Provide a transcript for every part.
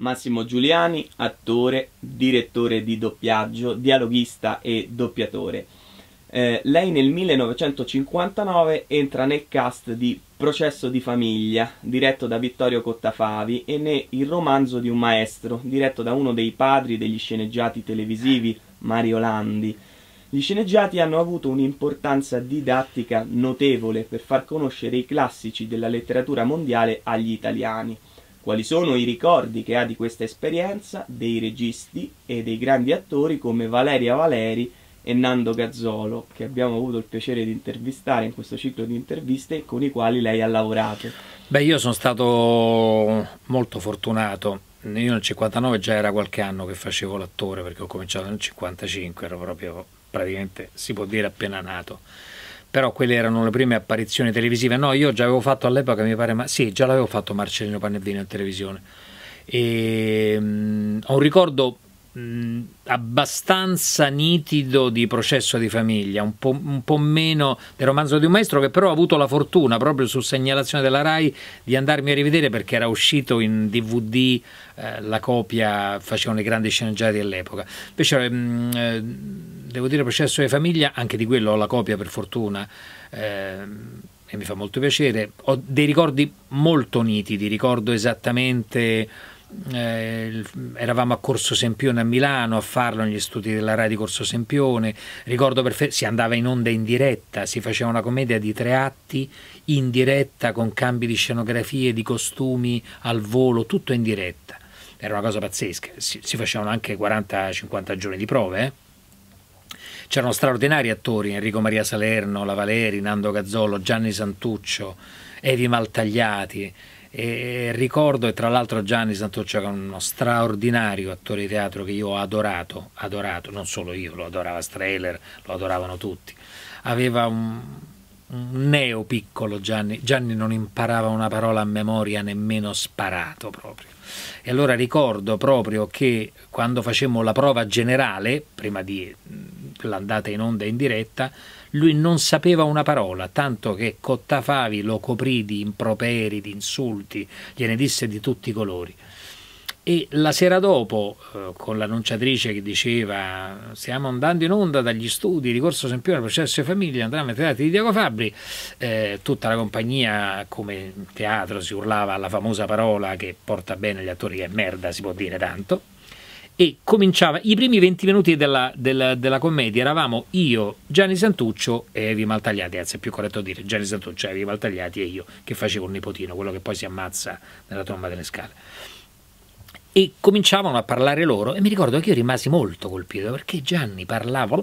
Massimo Giuliani, attore, direttore di doppiaggio, dialoghista e doppiatore. Eh, lei nel 1959 entra nel cast di Processo di famiglia, diretto da Vittorio Cottafavi, e ne Il romanzo di un maestro, diretto da uno dei padri degli sceneggiati televisivi, Mario Landi. Gli sceneggiati hanno avuto un'importanza didattica notevole per far conoscere i classici della letteratura mondiale agli italiani quali sono i ricordi che ha di questa esperienza dei registi e dei grandi attori come Valeria Valeri e Nando Gazzolo, che abbiamo avuto il piacere di intervistare in questo ciclo di interviste con i quali lei ha lavorato. Beh, io sono stato molto fortunato. Io nel 59 già era qualche anno che facevo l'attore perché ho cominciato nel 55, ero proprio praticamente si può dire appena nato però quelle erano le prime apparizioni televisive. No, io già avevo fatto all'epoca, mi pare, ma sì, già l'avevo fatto Marcellino Panerdino in televisione. E, mh, mm, ho un ricordo mh, mm, abbastanza nitido di processo di famiglia, un po', un po', meno del romanzo di un maestro che però ho avuto la fortuna, proprio su segnalazione della RAI, di andarmi a rivedere perché era uscito in DVD eh, la copia, facevano le grandi sceneggiate all'epoca. Invece mh, ehm, eh, devo dire Processo di famiglia, anche di quello ho la copia per fortuna. Eh, e mi fa molto piacere, ho dei ricordi molto nitidi, ricordo esattamente eh, eravamo a Corso Sempione a Milano a farlo negli studi della RAI di Corso Sempione. Ricordo perfetto, si andava in onda in diretta, si faceva una commedia di tre atti in diretta con cambi di scenografie, di costumi al volo, tutto in diretta era una cosa pazzesca, si, si facevano anche 40-50 giorni di prove. Eh. C'erano straordinari attori, Enrico Maria Salerno, La Valeri, Nando Gazzolo, Gianni Santuccio, Evi Maltagliati. E ricordo, e tra l'altro Gianni Santuccio che è uno straordinario attore di teatro che io ho adorato, adorato, non solo io, lo adorava Strehler, lo adoravano tutti. Aveva un, un neo piccolo Gianni, Gianni non imparava una parola a memoria nemmeno sparato proprio. E allora ricordo proprio che quando facemmo la prova generale, prima di mm, l'andata in onda in diretta, lui non sapeva una parola, tanto che Cottafavi lo coprì di improperi, di insulti, gliene disse di tutti i colori e la sera dopo eh, con l'annunciatrice che diceva stiamo andando in onda dagli studi di Corso Sempione Processo e Famiglia andiamo ai teatri di Diego Fabri eh, tutta la compagnia come teatro si urlava alla famosa parola che porta bene gli attori che è merda si può dire tanto e cominciava i primi 20 minuti della, della, della commedia eravamo io, Gianni Santuccio e Evi Maltagliati anzi è più corretto dire Gianni Santuccio, Evi Maltagliati e io che facevo il nipotino, quello che poi si ammazza nella tomba delle scale e cominciavano a parlare loro e mi ricordo che io rimasi molto colpito perché Gianni parlava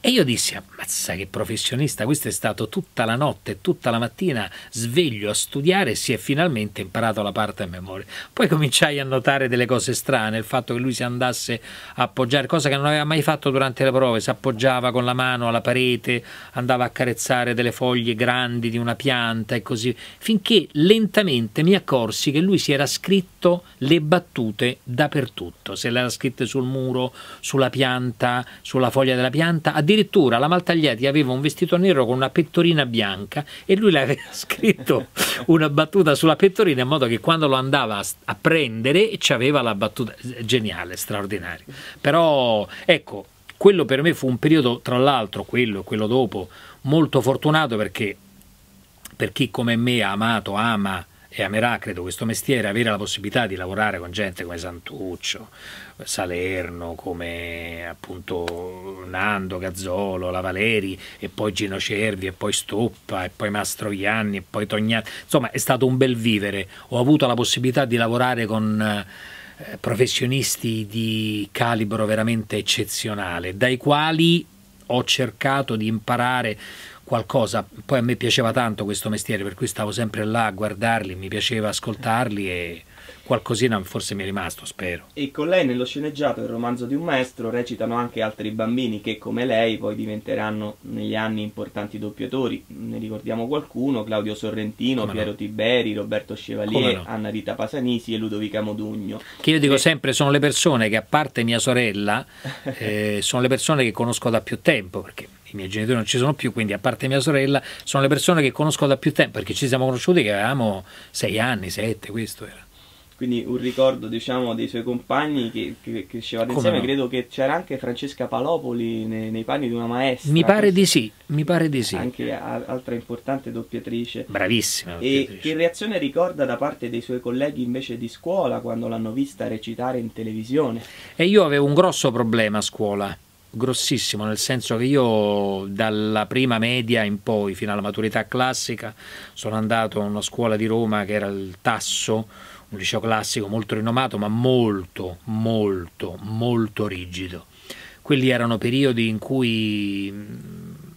e io dissi ammazza che professionista questo è stato tutta la notte tutta la mattina sveglio a studiare e si è finalmente imparato la parte a memoria poi cominciai a notare delle cose strane il fatto che lui si andasse a appoggiare cosa che non aveva mai fatto durante le prove si appoggiava con la mano alla parete andava a carezzare delle foglie grandi di una pianta e così finché lentamente mi accorsi che lui si era scritto le battute dappertutto, se le era scritte sul muro, sulla pianta, sulla foglia della pianta, addirittura la Maltagliati aveva un vestito nero con una pettorina bianca e lui le aveva scritto una battuta sulla pettorina in modo che quando lo andava a prendere ci aveva la battuta eh, geniale, straordinario. Però ecco, quello per me fu un periodo, tra l'altro, quello e quello dopo, molto fortunato perché per chi come me ha amato, ama e amerà, credo, questo mestiere, avere la possibilità di lavorare con gente come Santuccio, Salerno, come appunto Nando, Gazzolo, La Valeri e poi Gino Cervi e poi Stoppa e poi Mastroianni e poi Tognati. Insomma, è stato un bel vivere. Ho avuto la possibilità di lavorare con eh, professionisti di calibro veramente eccezionale, dai quali ho cercato di imparare qualcosa. Poi a me piaceva tanto questo mestiere, per cui stavo sempre là a guardarli, mi piaceva ascoltarli e qualcosina forse mi è rimasto, spero. E con lei nello sceneggiato Il romanzo di un maestro recitano anche altri bambini che come lei poi diventeranno negli anni importanti doppiatori. Ne ricordiamo qualcuno, Claudio Sorrentino, come Piero no. Tiberi, Roberto Chevalier, no. Anna Rita Pasanisi e Ludovica Modugno. Che io dico e... Eh. sempre sono le persone che a parte mia sorella eh, sono le persone che conosco da più tempo perché i miei genitori non ci sono più, quindi a parte mia sorella, sono le persone che conosco da più tempo, perché ci siamo conosciuti che avevamo sei anni, sette, questo era. Quindi un ricordo diciamo dei suoi compagni che, che, che insieme, no? credo che c'era anche Francesca Palopoli nei, nei, panni di una maestra. Mi pare di sì, mi pare di sì. Anche altra importante doppiatrice. Bravissima. Doppiatrice. E che reazione ricorda da parte dei suoi colleghi invece di scuola quando l'hanno vista recitare in televisione? E io avevo un grosso problema a scuola grossissimo, nel senso che io dalla prima media in poi, fino alla maturità classica, sono andato a una scuola di Roma che era il Tasso, un liceo classico molto rinomato, ma molto, molto, molto rigido. Quelli erano periodi in cui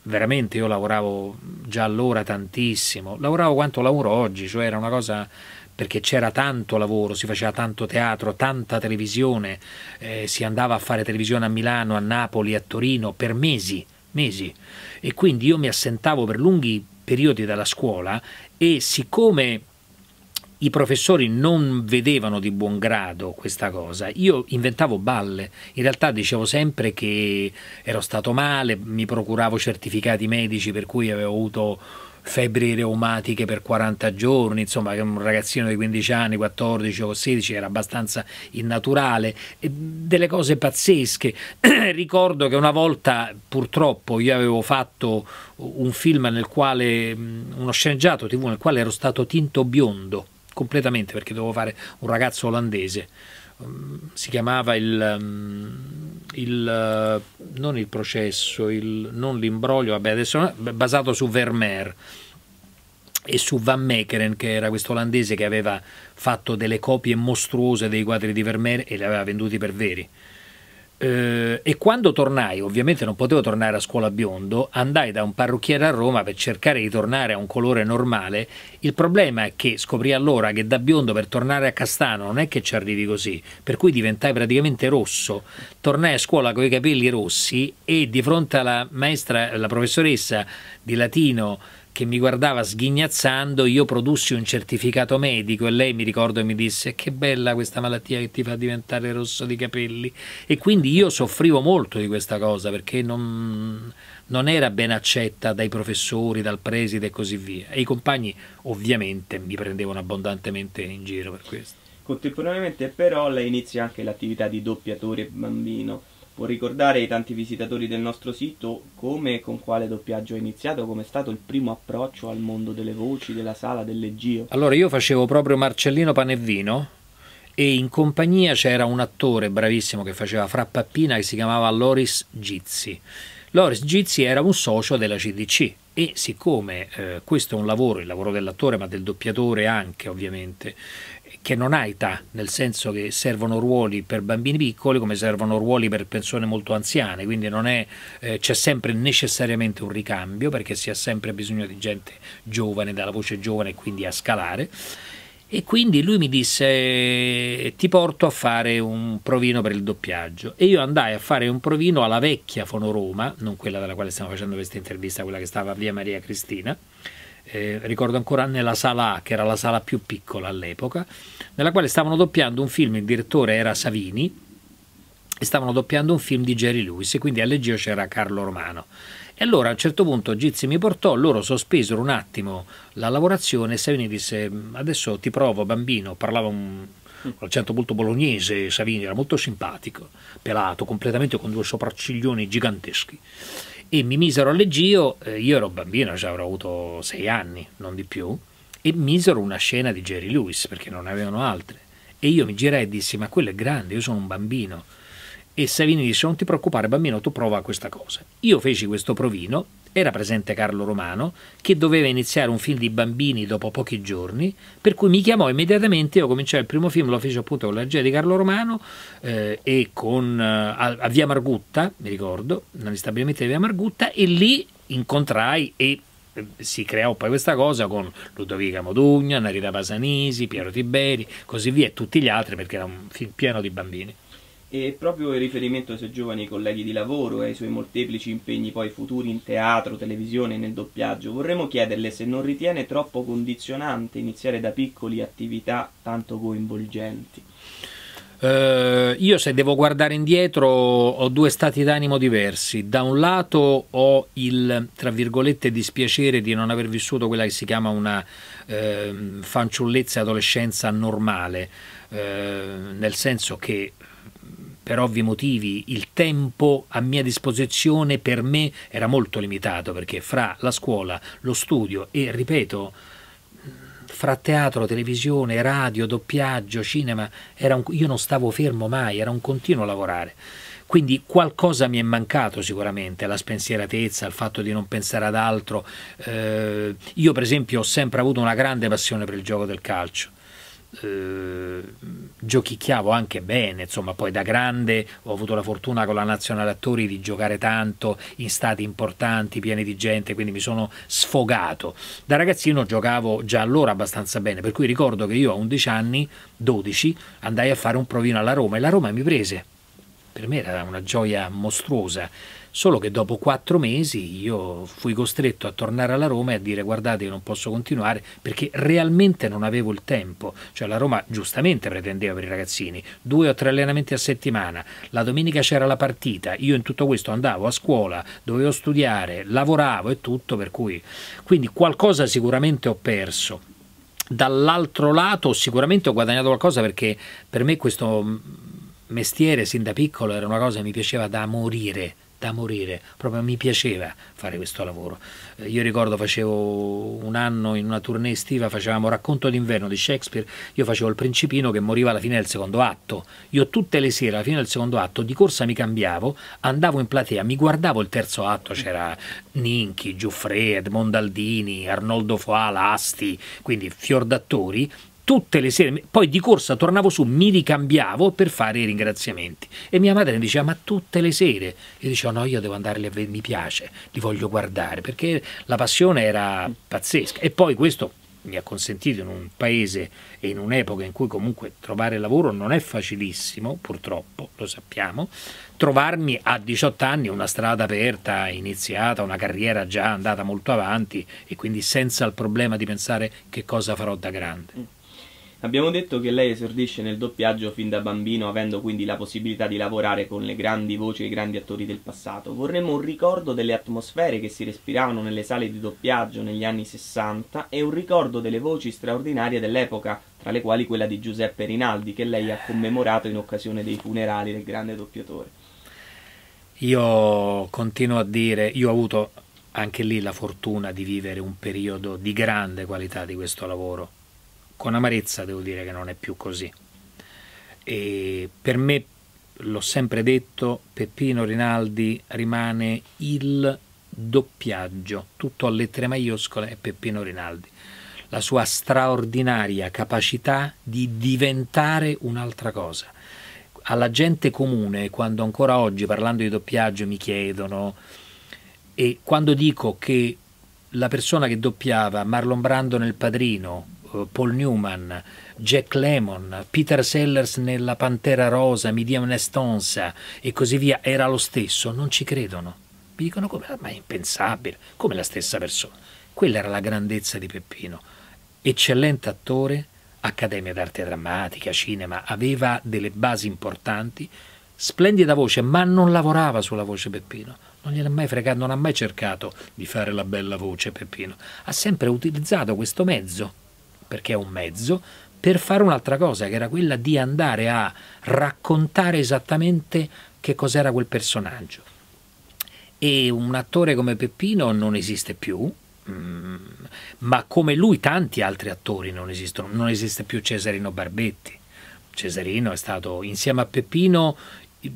veramente io lavoravo già allora tantissimo, lavoravo quanto lavoro oggi, cioè era una cosa perché c'era tanto lavoro, si faceva tanto teatro, tanta televisione, eh, si andava a fare televisione a Milano, a Napoli, a Torino per mesi, mesi. E quindi io mi assentavo per lunghi periodi dalla scuola e siccome i professori non vedevano di buon grado questa cosa. Io inventavo balle, in realtà dicevo sempre che ero stato male, mi procuravo certificati medici per cui avevo avuto febbri reumatiche per 40 giorni, insomma che un ragazzino di 15 anni, 14 o 16 era abbastanza innaturale, delle cose pazzesche. Ricordo che una volta purtroppo io avevo fatto un film nel quale, uno sceneggiato tv nel quale ero stato tinto biondo completamente perché dovevo fare un ragazzo olandese Ehm, si chiamava il, ehm, il eh, non il processo, il, non l'imbroglio, vabbè, adesso, eh, basato su Vermeer e su Van Meckeren, che era questo olandese che aveva fatto delle copie mostruose dei quadri di Vermeer e li aveva venduti per veri. Eh, e quando tornai, ovviamente non potevo tornare a scuola biondo, andai da un parrucchiere a Roma per cercare di tornare a un colore normale. Il problema è che scoprì allora che da biondo per tornare a castano non è che ci arrivi così, per cui diventai praticamente rosso. Tornai a scuola con i capelli rossi e di fronte alla maestra, la professoressa di latino che mi guardava sghignazzando, io produssi un certificato medico e lei mi ricordo mi disse che bella questa malattia che ti fa diventare rosso di capelli e quindi io soffrivo molto di questa cosa perché non, non era ben accetta dai professori, dal preside e così via e i compagni ovviamente mi prendevano abbondantemente in giro per questo. Contemporaneamente però lei inizia anche l'attività di doppiatore bambino Può ricordare ai tanti visitatori del nostro sito come e con quale doppiaggio è iniziato, come è stato il primo approccio al mondo delle voci, della sala, del leggio? Allora io facevo proprio Marcellino Panevino e in compagnia c'era un attore bravissimo che faceva Frappappina che si chiamava Loris Gizzi. Loris Gizzi era un socio della CDC e siccome eh, questo è un lavoro, il lavoro dell'attore ma del doppiatore anche ovviamente, che non ha età, nel senso che servono ruoli per bambini piccoli come servono ruoli per persone molto anziane, quindi eh, c'è eh, sempre necessariamente un ricambio perché si ha sempre bisogno di gente giovane, dalla voce giovane e quindi a scalare. E quindi lui mi disse eh, ti porto a fare un provino per il doppiaggio e io andai a fare un provino alla vecchia Fonoroma, non quella della quale stiamo facendo questa intervista, quella che stava via Maria Cristina, eh, ricordo ancora nella sala A, che era la sala più piccola all'epoca, nella quale stavano doppiando un film, il direttore era Savini, e stavano doppiando un film di Jerry Lewis, e quindi a Leggio c'era Carlo Romano. E allora a un certo punto Gizzi mi portò, loro sospesero un attimo la lavorazione e Savini disse mm, adesso ti provo bambino, parlava un, accento molto bolognese, Savini era molto simpatico, pelato completamente con due sopracciglioni giganteschi. E mi misero a leggio, eh, io ero bambino, cioè avrò avuto sei anni, non di più, e misero una scena di Jerry Lewis perché non avevano altre. E io mi girai e dissi: Ma quello è grande, io sono un bambino. E Savini disse: Non ti preoccupare, bambino, tu prova questa cosa. Io feci questo provino. Era presente Carlo Romano, che doveva iniziare un film di bambini dopo pochi giorni, per cui mi chiamò immediatamente. Io cominciai il primo film, lo feci appunto con la regia di Carlo Romano eh, e con, eh, a Via Margutta, mi ricordo, negli stabilimenti di Via Margutta, e lì incontrai e si creò poi questa cosa con Ludovica Modugna, Narita Pasanisi, Piero Tiberi, così via e tutti gli altri perché era un film pieno di bambini. E proprio in riferimento ai suoi giovani colleghi di lavoro e ai suoi molteplici impegni poi futuri in teatro, televisione e nel doppiaggio, vorremmo chiederle se non ritiene troppo condizionante iniziare da piccoli attività tanto coinvolgenti. Eh, io se devo guardare indietro ho due stati d'animo diversi. Da un lato ho il, tra virgolette, dispiacere di non aver vissuto quella che si chiama una eh, fanciullezza e adolescenza normale, eh, nel senso che per ovvi motivi il tempo a mia disposizione per me era molto limitato perché fra la scuola, lo studio e, ripeto, fra teatro, televisione, radio, doppiaggio, cinema, un, io non stavo fermo mai, era un continuo lavorare. Quindi qualcosa mi è mancato sicuramente, la spensieratezza, il fatto di non pensare ad altro. Eh, io per esempio ho sempre avuto una grande passione per il gioco del calcio eh, giochicchiavo anche bene, insomma, poi da grande ho avuto la fortuna con la Nazionale Attori di giocare tanto in stati importanti, pieni di gente, quindi mi sono sfogato. Da ragazzino giocavo già allora abbastanza bene, per cui ricordo che io a 11 anni, 12, andai a fare un provino alla Roma e la Roma mi prese. Per me era una gioia mostruosa solo che dopo quattro mesi io fui costretto a tornare alla Roma e a dire guardate io non posso continuare perché realmente non avevo il tempo, cioè la Roma giustamente pretendeva per i ragazzini due o tre allenamenti a settimana, la domenica c'era la partita, io in tutto questo andavo a scuola, dovevo studiare, lavoravo e tutto per cui quindi qualcosa sicuramente ho perso dall'altro lato sicuramente ho guadagnato qualcosa perché per me questo mm, mestiere sin da piccolo era una cosa che mi piaceva da morire da morire, proprio mi piaceva fare questo lavoro. Eh, io ricordo facevo un anno in una tournée estiva, facevamo Racconto d'inverno di Shakespeare, io facevo il principino che moriva alla fine del secondo atto. Io tutte le sere alla fine del secondo atto di corsa mi cambiavo, andavo in platea, mi guardavo il terzo atto, c'era Ninchi, Giuffre, Edmondaldini, Arnoldo Foà, Asti, quindi fior d'attori, tutte le sere, poi di corsa tornavo su, mi ricambiavo per fare i ringraziamenti. E mia madre mi diceva, ma tutte le sere? Io dicevo, no, io devo andarli a vedere, mi piace, li voglio guardare, perché la passione era pazzesca. E poi questo mi ha consentito in un paese e in un'epoca in cui comunque trovare lavoro non è facilissimo, purtroppo, lo sappiamo, trovarmi a 18 anni una strada aperta, iniziata, una carriera già andata molto avanti e quindi senza il problema di pensare che cosa farò da grande. Abbiamo detto che lei esordisce nel doppiaggio fin da bambino, avendo quindi la possibilità di lavorare con le grandi voci e i grandi attori del passato. Vorremmo un ricordo delle atmosfere che si respiravano nelle sale di doppiaggio negli anni 60 e un ricordo delle voci straordinarie dell'epoca, tra le quali quella di Giuseppe Rinaldi, che lei ha commemorato in occasione dei funerali del grande doppiatore. Io continuo a dire, io ho avuto anche lì la fortuna di vivere un periodo di grande qualità di questo lavoro con amarezza devo dire che non è più così. E per me, l'ho sempre detto, Peppino Rinaldi rimane il doppiaggio, tutto a lettere maiuscole è Peppino Rinaldi. La sua straordinaria capacità di diventare un'altra cosa. Alla gente comune, quando ancora oggi parlando di doppiaggio mi chiedono, e quando dico che la persona che doppiava Marlon Brando nel Padrino eh, Paul Newman, Jack Lemon, Peter Sellers nella Pantera Rosa, Midian Estonsa e così via, era lo stesso, non ci credono. Mi dicono come, ah, ma è impensabile, come la stessa persona. Quella era la grandezza di Peppino. Eccellente attore, Accademia d'arte drammatica, cinema, aveva delle basi importanti, splendida voce, ma non lavorava sulla voce Peppino. Non gliel'ha mai fregato, non ha mai cercato di fare la bella voce Peppino. Ha sempre utilizzato questo mezzo perché è un mezzo, per fare un'altra cosa, che era quella di andare a raccontare esattamente che cos'era quel personaggio. E un attore come Peppino non esiste più, mm, ma come lui tanti altri attori non esistono, non esiste più Cesarino Barbetti. Cesarino è stato insieme a Peppino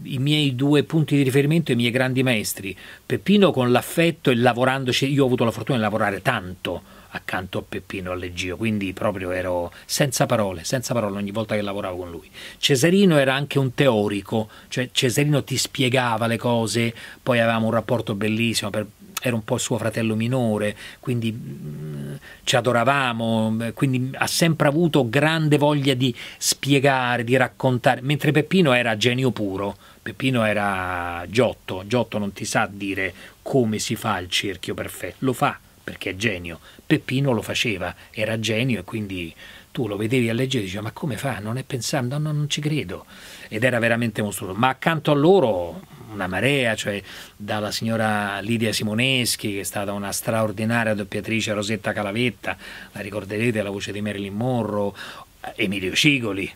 i miei due punti di riferimento, i miei grandi maestri. Peppino con l'affetto e lavorandoci, io ho avuto la fortuna di lavorare tanto accanto a Peppino Alleggio, quindi proprio ero senza parole, senza parole ogni volta che lavoravo con lui. Cesarino era anche un teorico, cioè Cesarino ti spiegava le cose, poi avevamo un rapporto bellissimo, per, era un po' il suo fratello minore, quindi mh, mm, ci adoravamo, quindi ha sempre avuto grande voglia di spiegare, di raccontare, mentre Peppino era genio puro, Peppino era Giotto, Giotto non ti sa dire come si fa il cerchio perfetto, lo fa, perché è genio. Peppino lo faceva, era genio e quindi tu lo vedevi a leggere e dici ma come fa? Non è pensando, no, non ci credo. Ed era veramente mostruoso. Ma accanto a loro una marea, cioè dalla signora Lidia Simoneschi, che è stata una straordinaria doppiatrice, Rosetta Calavetta, la ricorderete, la voce di Marilyn Monroe, Emilio Cigoli,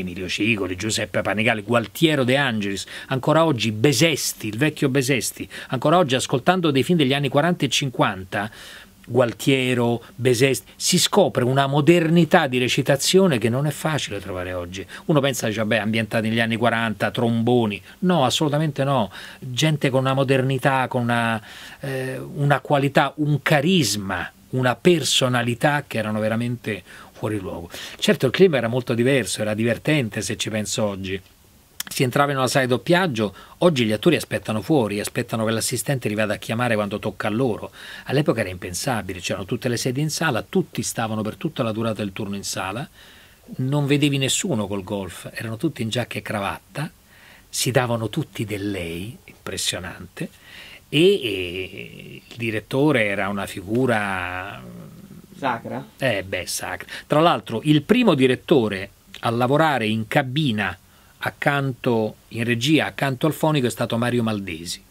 Emilio Cigoli, Giuseppe Panigale, Gualtiero De Angelis, ancora oggi Besesti, il vecchio Besesti, ancora oggi ascoltando dei film degli anni 40 e 50, Gualtiero, Besesti, si scopre una modernità di recitazione che non è facile trovare oggi. Uno pensa, dice, vabbè, ambientati negli anni 40, tromboni. No, assolutamente no. Gente con una modernità, con una, eh, una qualità, un carisma, una personalità che erano veramente fuori luogo. Certo il clima era molto diverso, era divertente se ci penso oggi si entrava in una sala di doppiaggio, oggi gli attori aspettano fuori, aspettano che l'assistente li vada a chiamare quando tocca a loro. All'epoca era impensabile, c'erano tutte le sedie in sala, tutti stavano per tutta la durata del turno in sala, non vedevi nessuno col golf, erano tutti in giacca e cravatta, si davano tutti del lei, impressionante, e, e il direttore era una figura Sacra? Eh beh, sacra. Tra l'altro il primo direttore a lavorare in cabina accanto, in regia accanto al fonico è stato Mario Maldesi.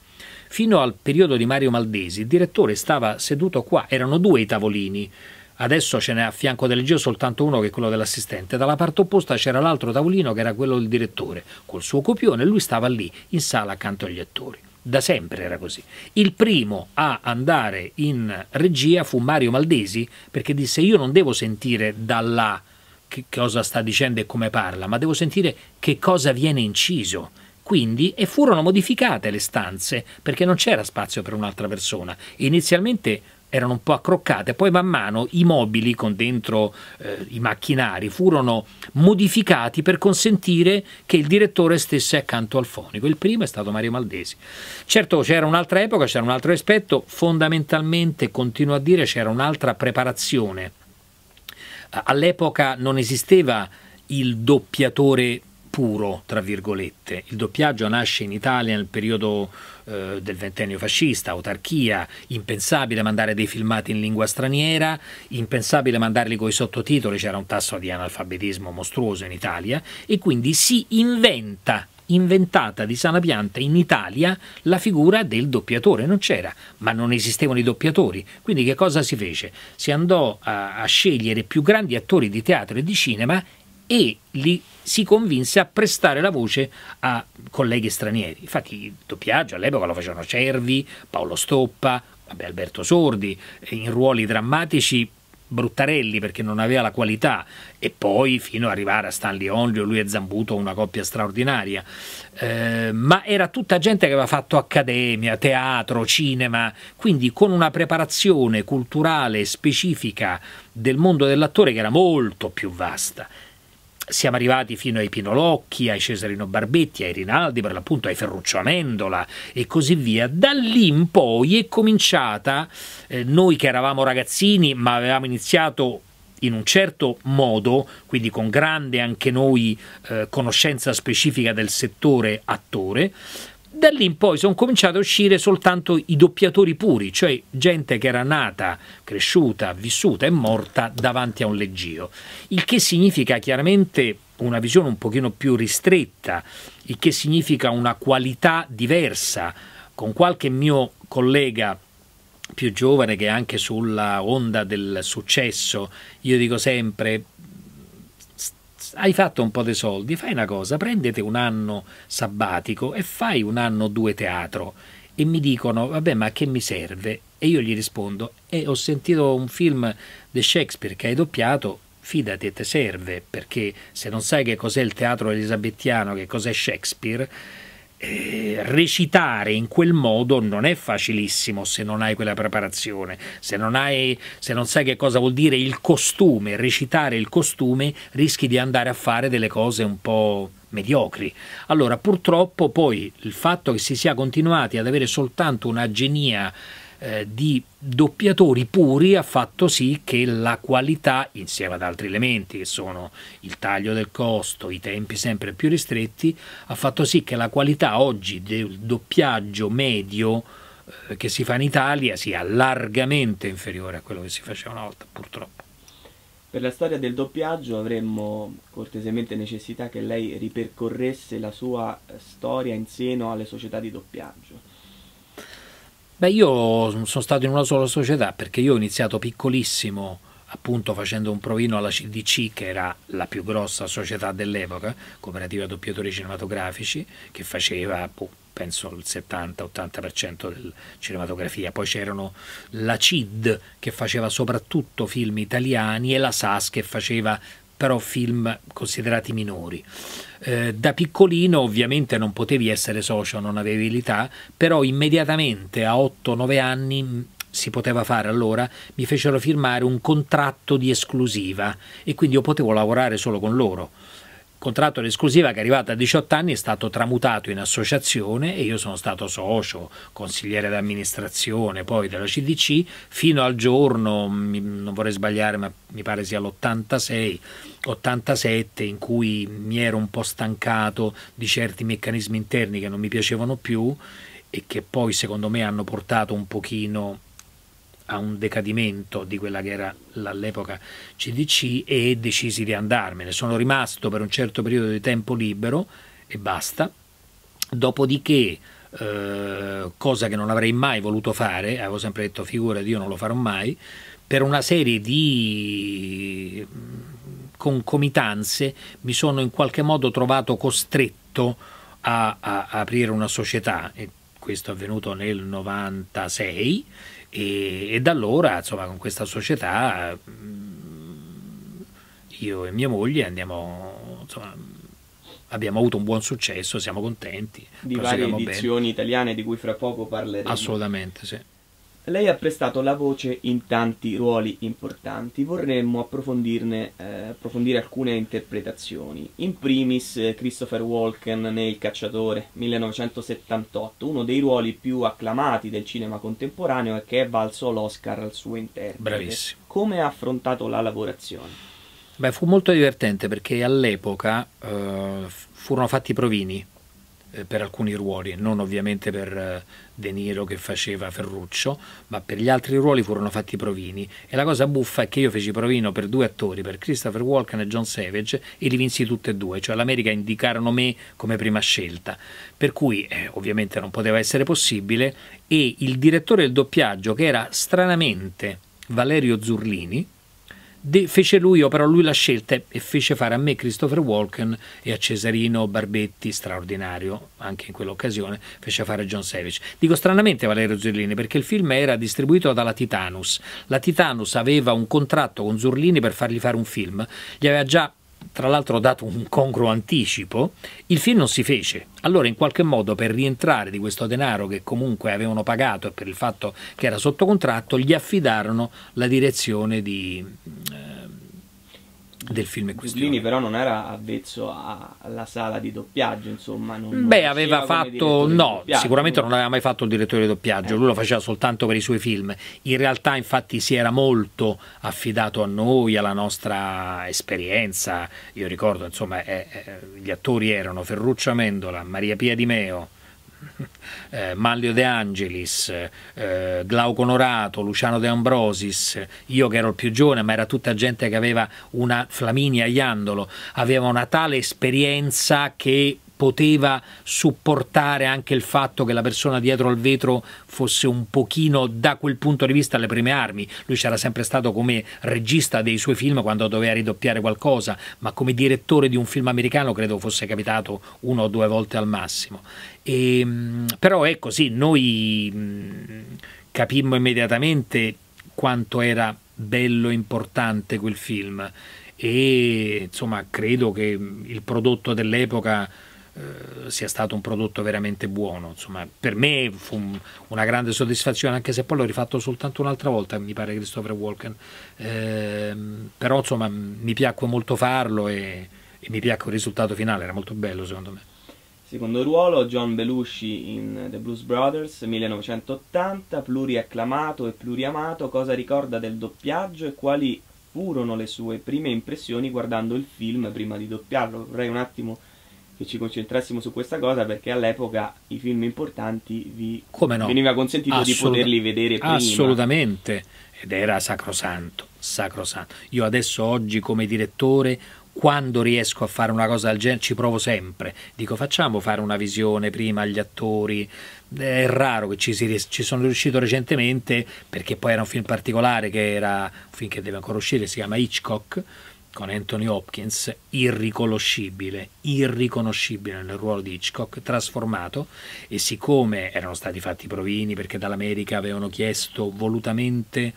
Fino al periodo di Mario Maldesi il direttore stava seduto qua, erano due i tavolini, adesso ce n'è a fianco del regio soltanto uno che è quello dell'assistente, dalla parte opposta c'era l'altro tavolino che era quello del direttore, col suo copione e lui stava lì, in sala accanto agli attori da sempre era così. Il primo a andare in regia fu Mario Maldesi perché disse io non devo sentire dalla che cosa sta dicendo e come parla, ma devo sentire che cosa viene inciso. Quindi, e furono modificate le stanze perché non c'era spazio per un'altra persona. Inizialmente erano un po' accroccate, poi man mano i mobili con dentro eh, i macchinari furono modificati per consentire che il direttore stesse accanto al fonico. Il primo è stato Mario Maldesi. Certo c'era un'altra epoca, c'era un altro aspetto, fondamentalmente continuo a dire c'era un'altra preparazione. All'epoca non esisteva il doppiatore puro, tra virgolette. Il doppiaggio nasce in Italia nel periodo eh, del ventennio fascista, autarchia, impensabile mandare dei filmati in lingua straniera, impensabile mandarli con i sottotitoli, c'era un tasso di analfabetismo mostruoso in Italia e quindi si inventa inventata di sana pianta in Italia la figura del doppiatore, non c'era, ma non esistevano i doppiatori, quindi che cosa si fece? Si andò a, a scegliere più grandi attori di teatro e di cinema e li si convinse a prestare la voce a colleghi stranieri. Infatti il doppiaggio all'epoca lo facevano Cervi, Paolo Stoppa, vabbè, Alberto Sordi, in ruoli drammatici Bruttarelli perché non aveva la qualità e poi fino ad arrivare a Stanley Onlio, lui e Zambuto, una coppia straordinaria. Eh, ma era tutta gente che aveva fatto accademia, teatro, cinema, quindi con una preparazione culturale specifica del mondo dell'attore che era molto più vasta siamo arrivati fino ai Pinolocchi, ai Cesarino Barbetti, ai Rinaldi, per l'appunto ai Ferruccio Amendola e così via. Da lì in poi è cominciata, eh, noi che eravamo ragazzini ma avevamo iniziato in un certo modo, quindi con grande anche noi eh, conoscenza specifica del settore attore, da lì in poi sono cominciati a uscire soltanto i doppiatori puri, cioè gente che era nata, cresciuta, vissuta e morta davanti a un leggio, il che significa chiaramente una visione un pochino più ristretta, il che significa una qualità diversa. Con qualche mio collega più giovane che è anche sulla onda del successo, io dico sempre hai fatto un po' di soldi, fai una cosa, prendete un anno sabbatico e fai un anno o due teatro. E mi dicono, vabbè, ma che mi serve? E io gli rispondo, eh, ho sentito un film di Shakespeare che hai doppiato, fidati e te serve, perché se non sai che cos'è il teatro elisabettiano, che cos'è Shakespeare, eh, recitare in quel modo non è facilissimo se non hai quella preparazione, se non, hai, se non sai che cosa vuol dire il costume, recitare il costume rischi di andare a fare delle cose un po' mediocri. Allora purtroppo poi il fatto che si sia continuati ad avere soltanto una genia eh, di doppiatori puri ha fatto sì che la qualità, insieme ad altri elementi che sono il taglio del costo, i tempi sempre più ristretti, ha fatto sì che la qualità oggi del doppiaggio medio eh, che si fa in Italia sia largamente inferiore a quello che si faceva una volta, purtroppo. Per la storia del doppiaggio avremmo cortesemente necessità che lei ripercorresse la sua eh, storia in seno alle società di doppiaggio Beh, io sono stato in una sola società perché io ho iniziato piccolissimo appunto facendo un provino alla CDC che era la più grossa società dell'epoca, cooperativa doppiatori cinematografici, che faceva boh, penso il 70-80% della cinematografia. Poi c'erano la CID che faceva soprattutto film italiani e la SAS che faceva però film considerati minori. Eh, da piccolino ovviamente non potevi essere socio, non avevi l'età, però immediatamente a 8-9 anni mm, si poteva fare allora, mi fecero firmare un contratto di esclusiva e quindi io potevo lavorare solo con loro contratto d'esclusiva che è arrivato a 18 anni è stato tramutato in associazione e io sono stato socio, consigliere d'amministrazione poi della CDC fino al giorno, non vorrei sbagliare ma mi pare sia l'86, 87 in cui mi ero un po' stancato di certi meccanismi interni che non mi piacevano più e che poi secondo me hanno portato un pochino a un decadimento di quella che era all'epoca CDC e decisi di andarmene. Sono rimasto per un certo periodo di tempo libero e basta. Dopodiché, eh, cosa che non avrei mai voluto fare, avevo sempre detto figura di io non lo farò mai, per una serie di mm, concomitanze mi sono in qualche modo trovato costretto a, a, a aprire una società e questo è avvenuto nel 96 e, e da allora, insomma, con questa società mm, io e mia moglie andiamo, insomma, abbiamo avuto un buon successo, siamo contenti. Di varie edizioni bene. italiane di cui fra poco parleremo. Assolutamente, sì. Lei ha prestato la voce in tanti ruoli importanti, vorremmo approfondirne, eh, approfondire alcune interpretazioni. In primis eh, Christopher Walken nel Cacciatore 1978, uno dei ruoli più acclamati del cinema contemporaneo e che è valso l'Oscar al suo interno. Bravissimo. Come ha affrontato la lavorazione? Beh, fu molto divertente perché all'epoca eh, furono fatti provini eh, per alcuni ruoli, non ovviamente per eh, De Niro che faceva Ferruccio, ma per gli altri ruoli furono fatti provini. E la cosa buffa è che io feci provino per due attori, per Christopher Walken e John Savage, e li vinsi tutti e due, cioè l'America indicarono me come prima scelta. Per cui eh, ovviamente non poteva essere possibile e il direttore del doppiaggio, che era stranamente Valerio Zurlini, De, fece lui, operò lui la scelta e fece fare a me Christopher Walken e a Cesarino Barbetti, straordinario anche in quell'occasione, fece fare John Savage. Dico stranamente Valerio Zurlini perché il film era distribuito dalla Titanus. La Titanus aveva un contratto con Zurlini per fargli fare un film, gli aveva già tra l'altro dato un congruo anticipo, il film non si fece. Allora in qualche modo per rientrare di questo denaro che comunque avevano pagato e per il fatto che era sotto contratto, gli affidarono la direzione di, eh, del film in questione. Lini però non era avvezzo alla sala di doppiaggio, insomma. Non, Beh, aveva fatto, no, sicuramente non aveva mai fatto il direttore di doppiaggio, eh. lui lo faceva soltanto per i suoi film. In realtà infatti si era molto affidato a noi, alla nostra esperienza. Io ricordo, insomma, eh, eh, gli attori erano Ferruccio Amendola, Maria Pia Di Meo, eh, Manlio De Angelis, eh, Glauco Norato, Luciano De Ambrosis, io che ero il più giovane, ma era tutta gente che aveva una Flaminia Iandolo, aveva una tale esperienza che poteva supportare anche il fatto che la persona dietro al vetro fosse un pochino da quel punto di vista alle prime armi. Lui c'era sempre stato come regista dei suoi film quando doveva ridoppiare qualcosa, ma come direttore di un film americano credo fosse capitato una o due volte al massimo. E, ehm, però è così, noi mm, capimmo immediatamente quanto era bello e importante quel film e insomma credo che il prodotto dell'epoca eh, sia stato un prodotto veramente buono. Insomma, per me fu un, una grande soddisfazione, anche se poi l'ho rifatto soltanto un'altra volta, mi pare Christopher Walken. Eh, però insomma mi piacque molto farlo e, e mi piacque il risultato finale, era molto bello secondo me. Secondo ruolo John Belushi in The Blues Brothers 1980, pluriacclamato e pluriamato, cosa ricorda del doppiaggio e quali furono le sue prime impressioni guardando il film prima di doppiarlo? Vorrei un attimo che ci concentrassimo su questa cosa perché all'epoca i film importanti vi no? veniva consentito Assoluta di poterli vedere prima. Assolutamente, ed era sacrosanto, sacrosanto. Io adesso oggi come direttore quando riesco a fare una cosa del genere ci provo sempre, dico facciamo fare una visione prima agli attori, è raro che ci, si, ci sono riuscito recentemente perché poi era un film particolare che era un film che deve ancora uscire, si chiama Hitchcock, con Anthony Hopkins, irriconoscibile, irriconoscibile nel ruolo di Hitchcock, trasformato e siccome erano stati fatti provini perché dall'America avevano chiesto volutamente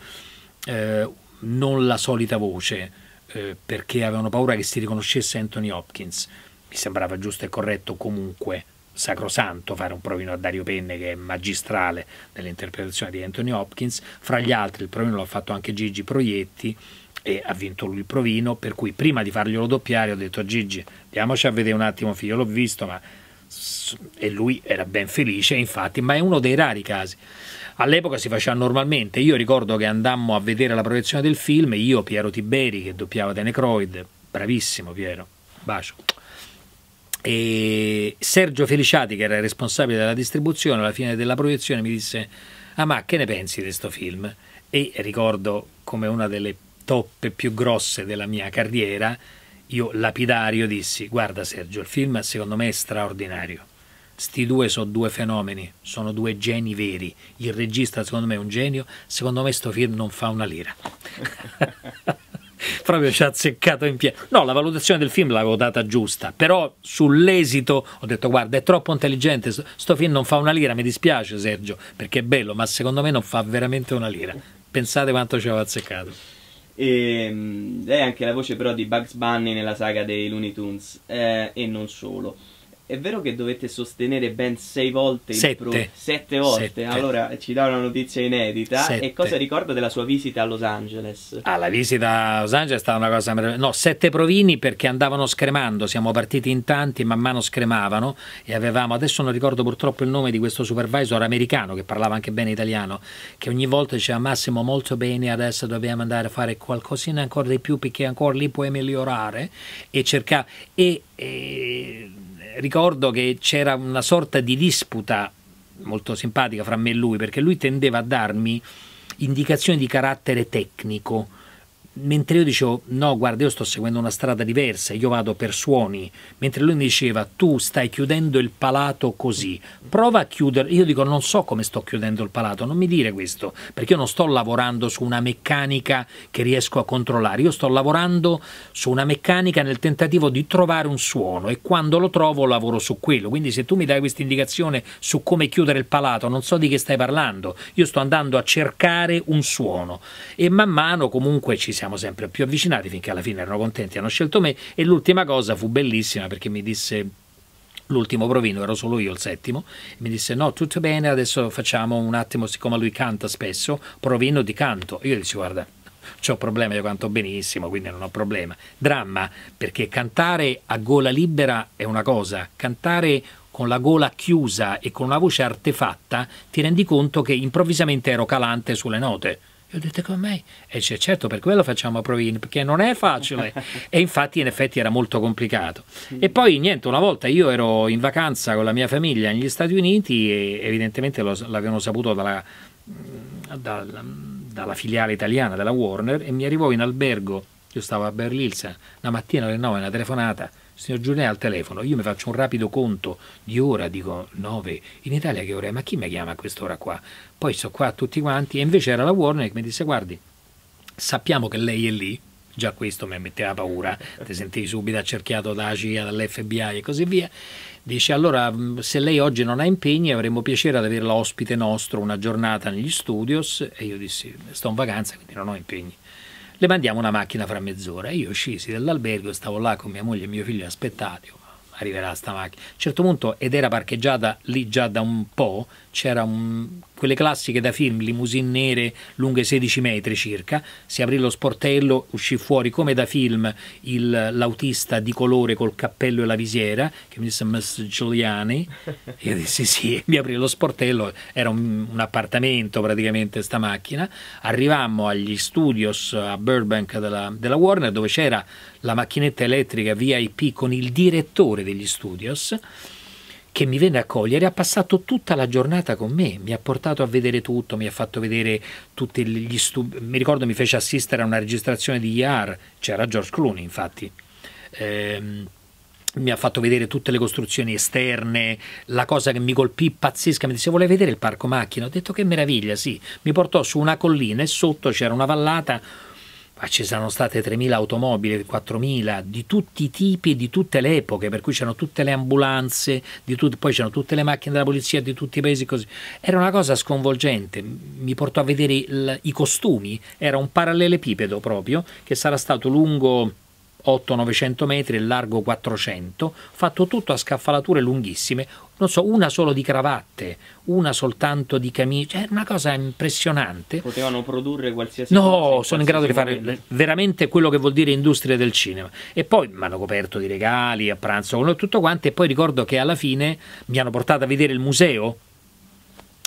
eh, non la solita voce eh, perché avevano paura che si riconoscesse Anthony Hopkins, mi sembrava giusto e corretto comunque sacrosanto fare un provino a Dario Penne che è magistrale nell'interpretazione di Anthony Hopkins, fra gli altri il provino l'ha fatto anche Gigi Proietti e ha vinto lui il provino, per cui prima di farglielo doppiare ho detto a Gigi andiamoci a vedere un attimo figlio, l'ho visto, ma... e lui era ben felice infatti, ma è uno dei rari casi. All'epoca si faceva normalmente, io ricordo che andammo a vedere la proiezione del film, io Piero Tiberi che doppiava Tenecroid, bravissimo Piero, bacio. E Sergio Feliciati che era il responsabile della distribuzione alla fine della proiezione mi disse "Ah, ma che ne pensi di questo film?" E ricordo come una delle toppe più grosse della mia carriera, io lapidario dissi guarda Sergio, il film secondo me è straordinario. Sti due sono due fenomeni, sono due geni veri. Il regista secondo me è un genio, secondo me sto film non fa una lira. Proprio ci ha azzeccato in piedi. No, la valutazione del film l'avevo data giusta, però sull'esito ho detto guarda è troppo intelligente, sto film non fa una lira, mi dispiace Sergio, perché è bello, ma secondo me non fa veramente una lira. Pensate quanto ci aveva azzeccato. E, mm, lei è anche la voce però di Bugs Bunny nella saga dei Looney Tunes eh, e non solo. È vero che dovete sostenere ben sei volte il sette. Pro... Sette volte. Sette. Allora ci dà una notizia inedita. Sette. E cosa ricorda della sua visita a Los Angeles? Ah, la visita a Los Angeles è stata una cosa meravigliosa. No, sette provini perché andavano scremando. Siamo partiti in tanti, man mano scremavano e avevamo. Adesso non ricordo purtroppo il nome di questo supervisor americano che parlava anche bene italiano. Che ogni volta diceva Massimo molto bene, adesso dobbiamo andare a fare qualcosina ancora di più perché ancora lì puoi migliorare. E cercare. E, e ricordo che c'era una sorta di disputa molto simpatica fra me e lui, perché lui tendeva a darmi indicazioni di carattere tecnico mentre io dicevo no guarda io sto seguendo una strada diversa io vado per suoni mentre lui mi diceva tu stai chiudendo il palato così prova a chiudere io dico non so come sto chiudendo il palato non mi dire questo perché io non sto lavorando su una meccanica che riesco a controllare io sto lavorando su una meccanica nel tentativo di trovare un suono e quando lo trovo lavoro su quello quindi se tu mi dai questa indicazione su come chiudere il palato non so di che stai parlando io sto andando a cercare un suono e man mano comunque ci siamo siamo sempre più avvicinati finché alla fine erano contenti, hanno scelto me e l'ultima cosa fu bellissima perché mi disse l'ultimo provino, ero solo io il settimo, mi disse no, tutto bene, adesso facciamo un attimo, siccome lui canta spesso, provino di canto. Io gli dissi guarda, ho problema, io canto benissimo, quindi non ho problema. Dramma, perché cantare a gola libera è una cosa, cantare con la gola chiusa e con una voce artefatta ti rendi conto che improvvisamente ero calante sulle note io ho detto come ecco, mai? E dice certo per quello facciamo provini perché non è facile e infatti in effetti era molto complicato. E poi niente, una volta io ero in vacanza con la mia famiglia negli Stati Uniti e evidentemente l'avevano saputo dalla, dalla, dalla, filiale italiana della Warner e mi arrivò in albergo, io stavo a Berlilsa, la mattina alle 9 una telefonata signor Giuliani al telefono, io mi faccio un rapido conto di ora, dico nove, in Italia che ora è? Ma chi mi chiama a quest'ora qua? Poi sto qua tutti quanti e invece era la Warner che mi disse guardi, sappiamo che lei è lì, già questo mi metteva paura, ti sentivi subito accerchiato dalla CIA, dall'FBI e così via. Dice allora mm, se lei oggi non ha impegni avremmo piacere ad averla ospite nostro una giornata negli studios e io dissi sto in vacanza quindi non ho impegni le mandiamo una macchina fra mezz'ora. Io scesi dall'albergo, stavo là con mia moglie e mio figlio aspettati, arriverà sta macchina. A un certo punto, ed era parcheggiata lì già da un po', c'era un, quelle classiche da film, limousine nere lunghe 16 metri circa, si aprì lo sportello, uscì fuori come da film il, l'autista di colore col cappello e la visiera, che mi disse Mr. Giuliani, io dissi sì, mi aprì lo sportello, era un, un appartamento praticamente sta macchina, arrivammo agli studios a Burbank della, della Warner dove c'era la macchinetta elettrica VIP con il direttore degli studios, che mi venne a cogliere ha passato tutta la giornata con me, mi ha portato a vedere tutto, mi ha fatto vedere tutti gli studi. Mi ricordo mi fece assistere a una registrazione di IAR, c'era George Clooney infatti. Ehm, mi ha fatto vedere tutte le costruzioni esterne, la cosa che mi colpì pazzesca, mi disse vuole vedere il parco macchina, ho detto che meraviglia, sì, mi portò su una collina e sotto c'era una vallata Ah, ci sono state 3.000 automobili, 4.000 di tutti i tipi e di tutte le epoche, per cui c'erano tutte le ambulanze, tut poi c'erano tutte le macchine della polizia di tutti i paesi così. Era una cosa sconvolgente, mi portò a vedere il, i costumi, era un parallelepipedo proprio, che sarà stato lungo 8-900 metri e largo 400, fatto tutto a scaffalature lunghissime, non so, una solo di cravatte, una soltanto di camicie, cioè, è una cosa impressionante. Potevano produrre qualsiasi no, cosa. No, sono in grado di fare veramente quello che vuol dire industria del cinema. E poi mi hanno coperto di regali a pranzo con tutto quanto e poi ricordo che alla fine mi hanno portato a vedere il museo,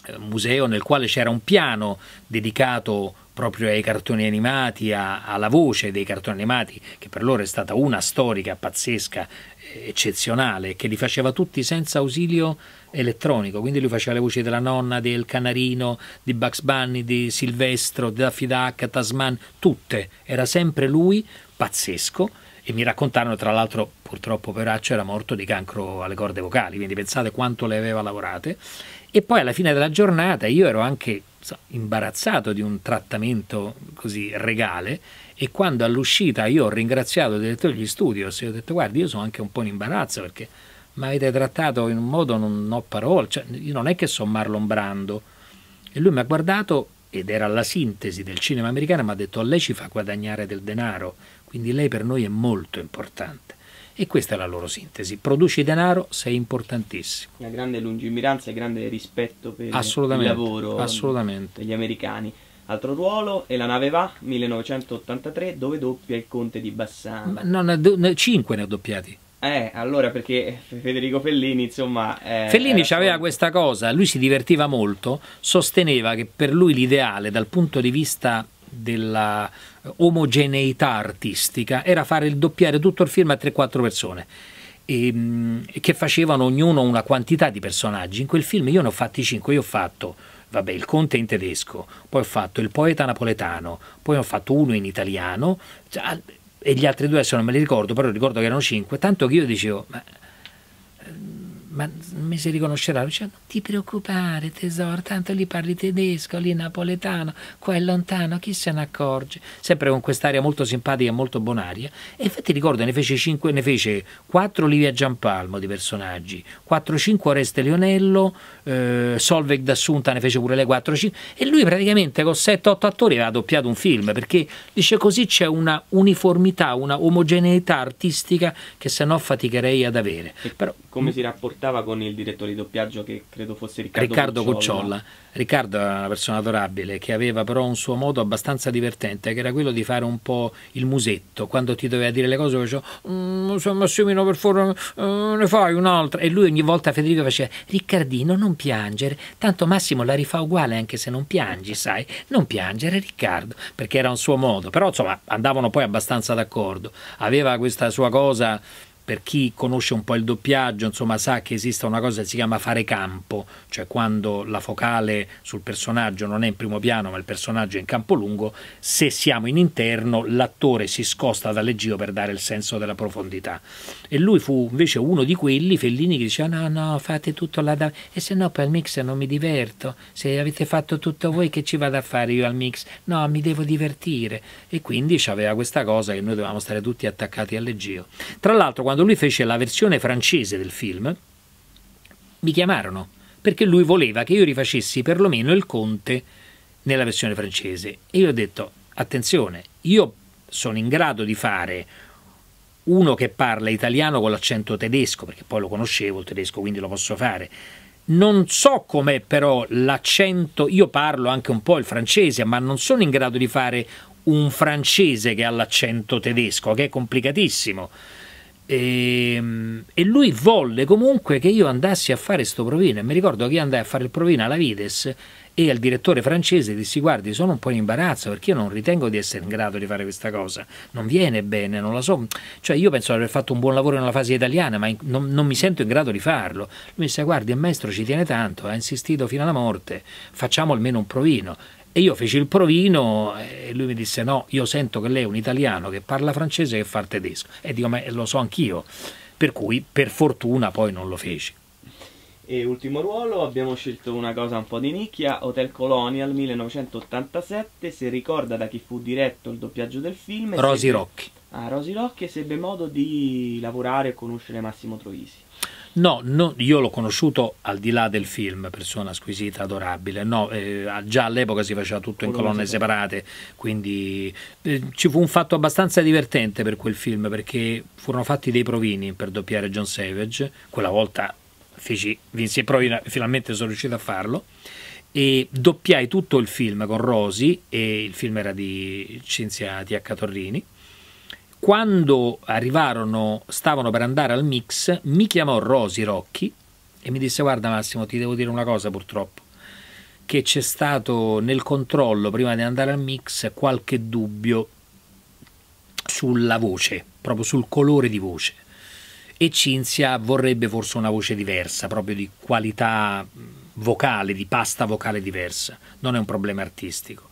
eh, un museo nel quale c'era un piano dedicato proprio ai cartoni animati, a, alla voce dei cartoni animati, che per loro è stata una storica pazzesca eccezionale che li faceva tutti senza ausilio elettronico, quindi lui faceva le voci della nonna, del canarino, di Bugs Bunny, di Silvestro, di Daffy Duck, Tasman, tutte, era sempre lui, pazzesco, e mi raccontarono tra l'altro purtroppo Peraccio era morto di cancro alle corde vocali, quindi pensate quanto le aveva lavorate, e poi alla fine della giornata io ero anche so, imbarazzato di un trattamento così regale e quando all'uscita io ho ringraziato il direttore degli studios e ho detto guarda io sono anche un po' in imbarazzo perché mi avete trattato in un modo non ho parole, cioè, io non è che sono Marlon Brando e lui mi ha guardato ed era la sintesi del cinema americano mi ha detto a lei ci fa guadagnare del denaro quindi lei per noi è molto importante e questa è la loro sintesi. Produci denaro, sei importantissimo. Una grande lungimiranza e grande rispetto per il lavoro degli americani. Altro ruolo e la nave va 1983 dove doppia il conte di Bassano. Ma non, do, ne, cinque ne ha doppiati. Eh, allora perché Federico Fellini, insomma... Eh, Fellini aveva questa cosa, lui si divertiva molto, sosteneva che per lui l'ideale dal punto di vista della eh, omogeneità artistica era fare il doppiare tutto il film a 3-4 persone e, ehm, che facevano ognuno una quantità di personaggi. In quel film io ne ho fatti 5, io ho fatto vabbè, il conte in tedesco, poi ho fatto il poeta napoletano, poi ho fatto uno in italiano, cioè, e gli altri due adesso non me li ricordo, però ricordo che erano cinque, tanto che io dicevo, ma ma mi si riconoscerà. Dice, non ti preoccupare tesoro, tanto lì parli tedesco, lì napoletano, qua è lontano, chi se ne accorge? Sempre con quest'aria molto simpatica, e molto bonaria. E infatti ricordo, ne fece, cinque, ne fece quattro Livia Giampalmo di personaggi, quattro cinque Oreste Leonello, eh, Solveig d'Assunta ne fece pure le quattro cinque, e lui praticamente con sette, otto attori aveva doppiato un film, perché dice così c'è una uniformità, una omogeneità artistica che se no faticherei ad avere. Però, come si rapporta portava con il direttore di doppiaggio che credo fosse Riccardo, Riccardo Cucciolla. Cucciolla. Riccardo era una persona adorabile che aveva però un suo modo abbastanza divertente che era quello di fare un po' il musetto quando ti doveva dire le cose faceva mm, Massimino per forza eh, ne fai un'altra e lui ogni volta Federico faceva Riccardino non piangere tanto Massimo la rifà uguale anche se non piangi sai non piangere Riccardo perché era un suo modo però insomma andavano poi abbastanza d'accordo aveva questa sua cosa per chi conosce un po' il doppiaggio, insomma, sa che esiste una cosa che si chiama fare campo, cioè quando la focale sul personaggio non è in primo piano, ma il personaggio è in campo lungo, se siamo in interno, l'attore si scosta dall'eggio per dare il senso della profondità. E lui fu invece uno di quelli, Fellini, che diceva "No, no, fate tutto là da e se no poi al mix non mi diverto. Se avete fatto tutto voi che ci vado a fare io al mix? No, mi devo divertire". E quindi c'aveva questa cosa che noi dovevamo stare tutti attaccati all'eggio. Tra l'altro quando quando lui fece la versione francese del film, mi chiamarono perché lui voleva che io rifacessi perlomeno il conte nella versione francese. E io ho detto, attenzione, io sono in grado di fare uno che parla italiano con l'accento tedesco, perché poi lo conoscevo il tedesco, quindi lo posso fare. Non so com'è però l'accento, io parlo anche un po' il francese, ma non sono in grado di fare un francese che ha l'accento tedesco, che è complicatissimo. E, ehm, e, lui volle comunque che io andassi a fare sto provino. E mi ricordo che io andai a fare il provino alla Vides e al direttore francese dissi guardi sono un po' in imbarazzo perché io non ritengo di essere in grado di fare questa cosa non viene bene non la so cioè io penso di aver fatto un buon lavoro nella fase italiana ma in, non, non, mi sento in grado di farlo lui mi disse guardi il maestro ci tiene tanto ha insistito fino alla morte facciamo almeno un provino e io feci il provino e lui mi disse no, io sento che lei è un italiano che parla francese e che fa il tedesco. E dico ma lo so anch'io, per cui per fortuna poi non lo feci. E ultimo ruolo abbiamo scelto una cosa un po' di nicchia, Hotel Colonial 1987, se ricorda da chi fu diretto il doppiaggio del film. Rosy Rocchi. Ah, Rosy Rocchi e se ebbe modo di lavorare e conoscere Massimo Troisi. No, no, io l'ho conosciuto al di là del film, persona squisita, adorabile. No, eh, già all'epoca si faceva tutto in colonne separate, quindi eh, ci fu un fatto abbastanza divertente per quel film perché furono fatti dei provini per doppiare John Savage. Quella volta feci, vinsi e provi, finalmente sono riuscito a farlo. E doppiai tutto il film con Rosy, e il film era di Cinzia T.H. Torrini quando arrivarono, stavano per andare al mix, mi chiamò Rosy Rocchi e mi disse guarda Massimo ti devo dire una cosa purtroppo, che c'è stato nel controllo prima di andare al mix qualche dubbio sulla voce, proprio sul colore di voce e Cinzia vorrebbe forse una voce diversa, proprio di qualità vocale, di pasta vocale diversa. Non è un problema artistico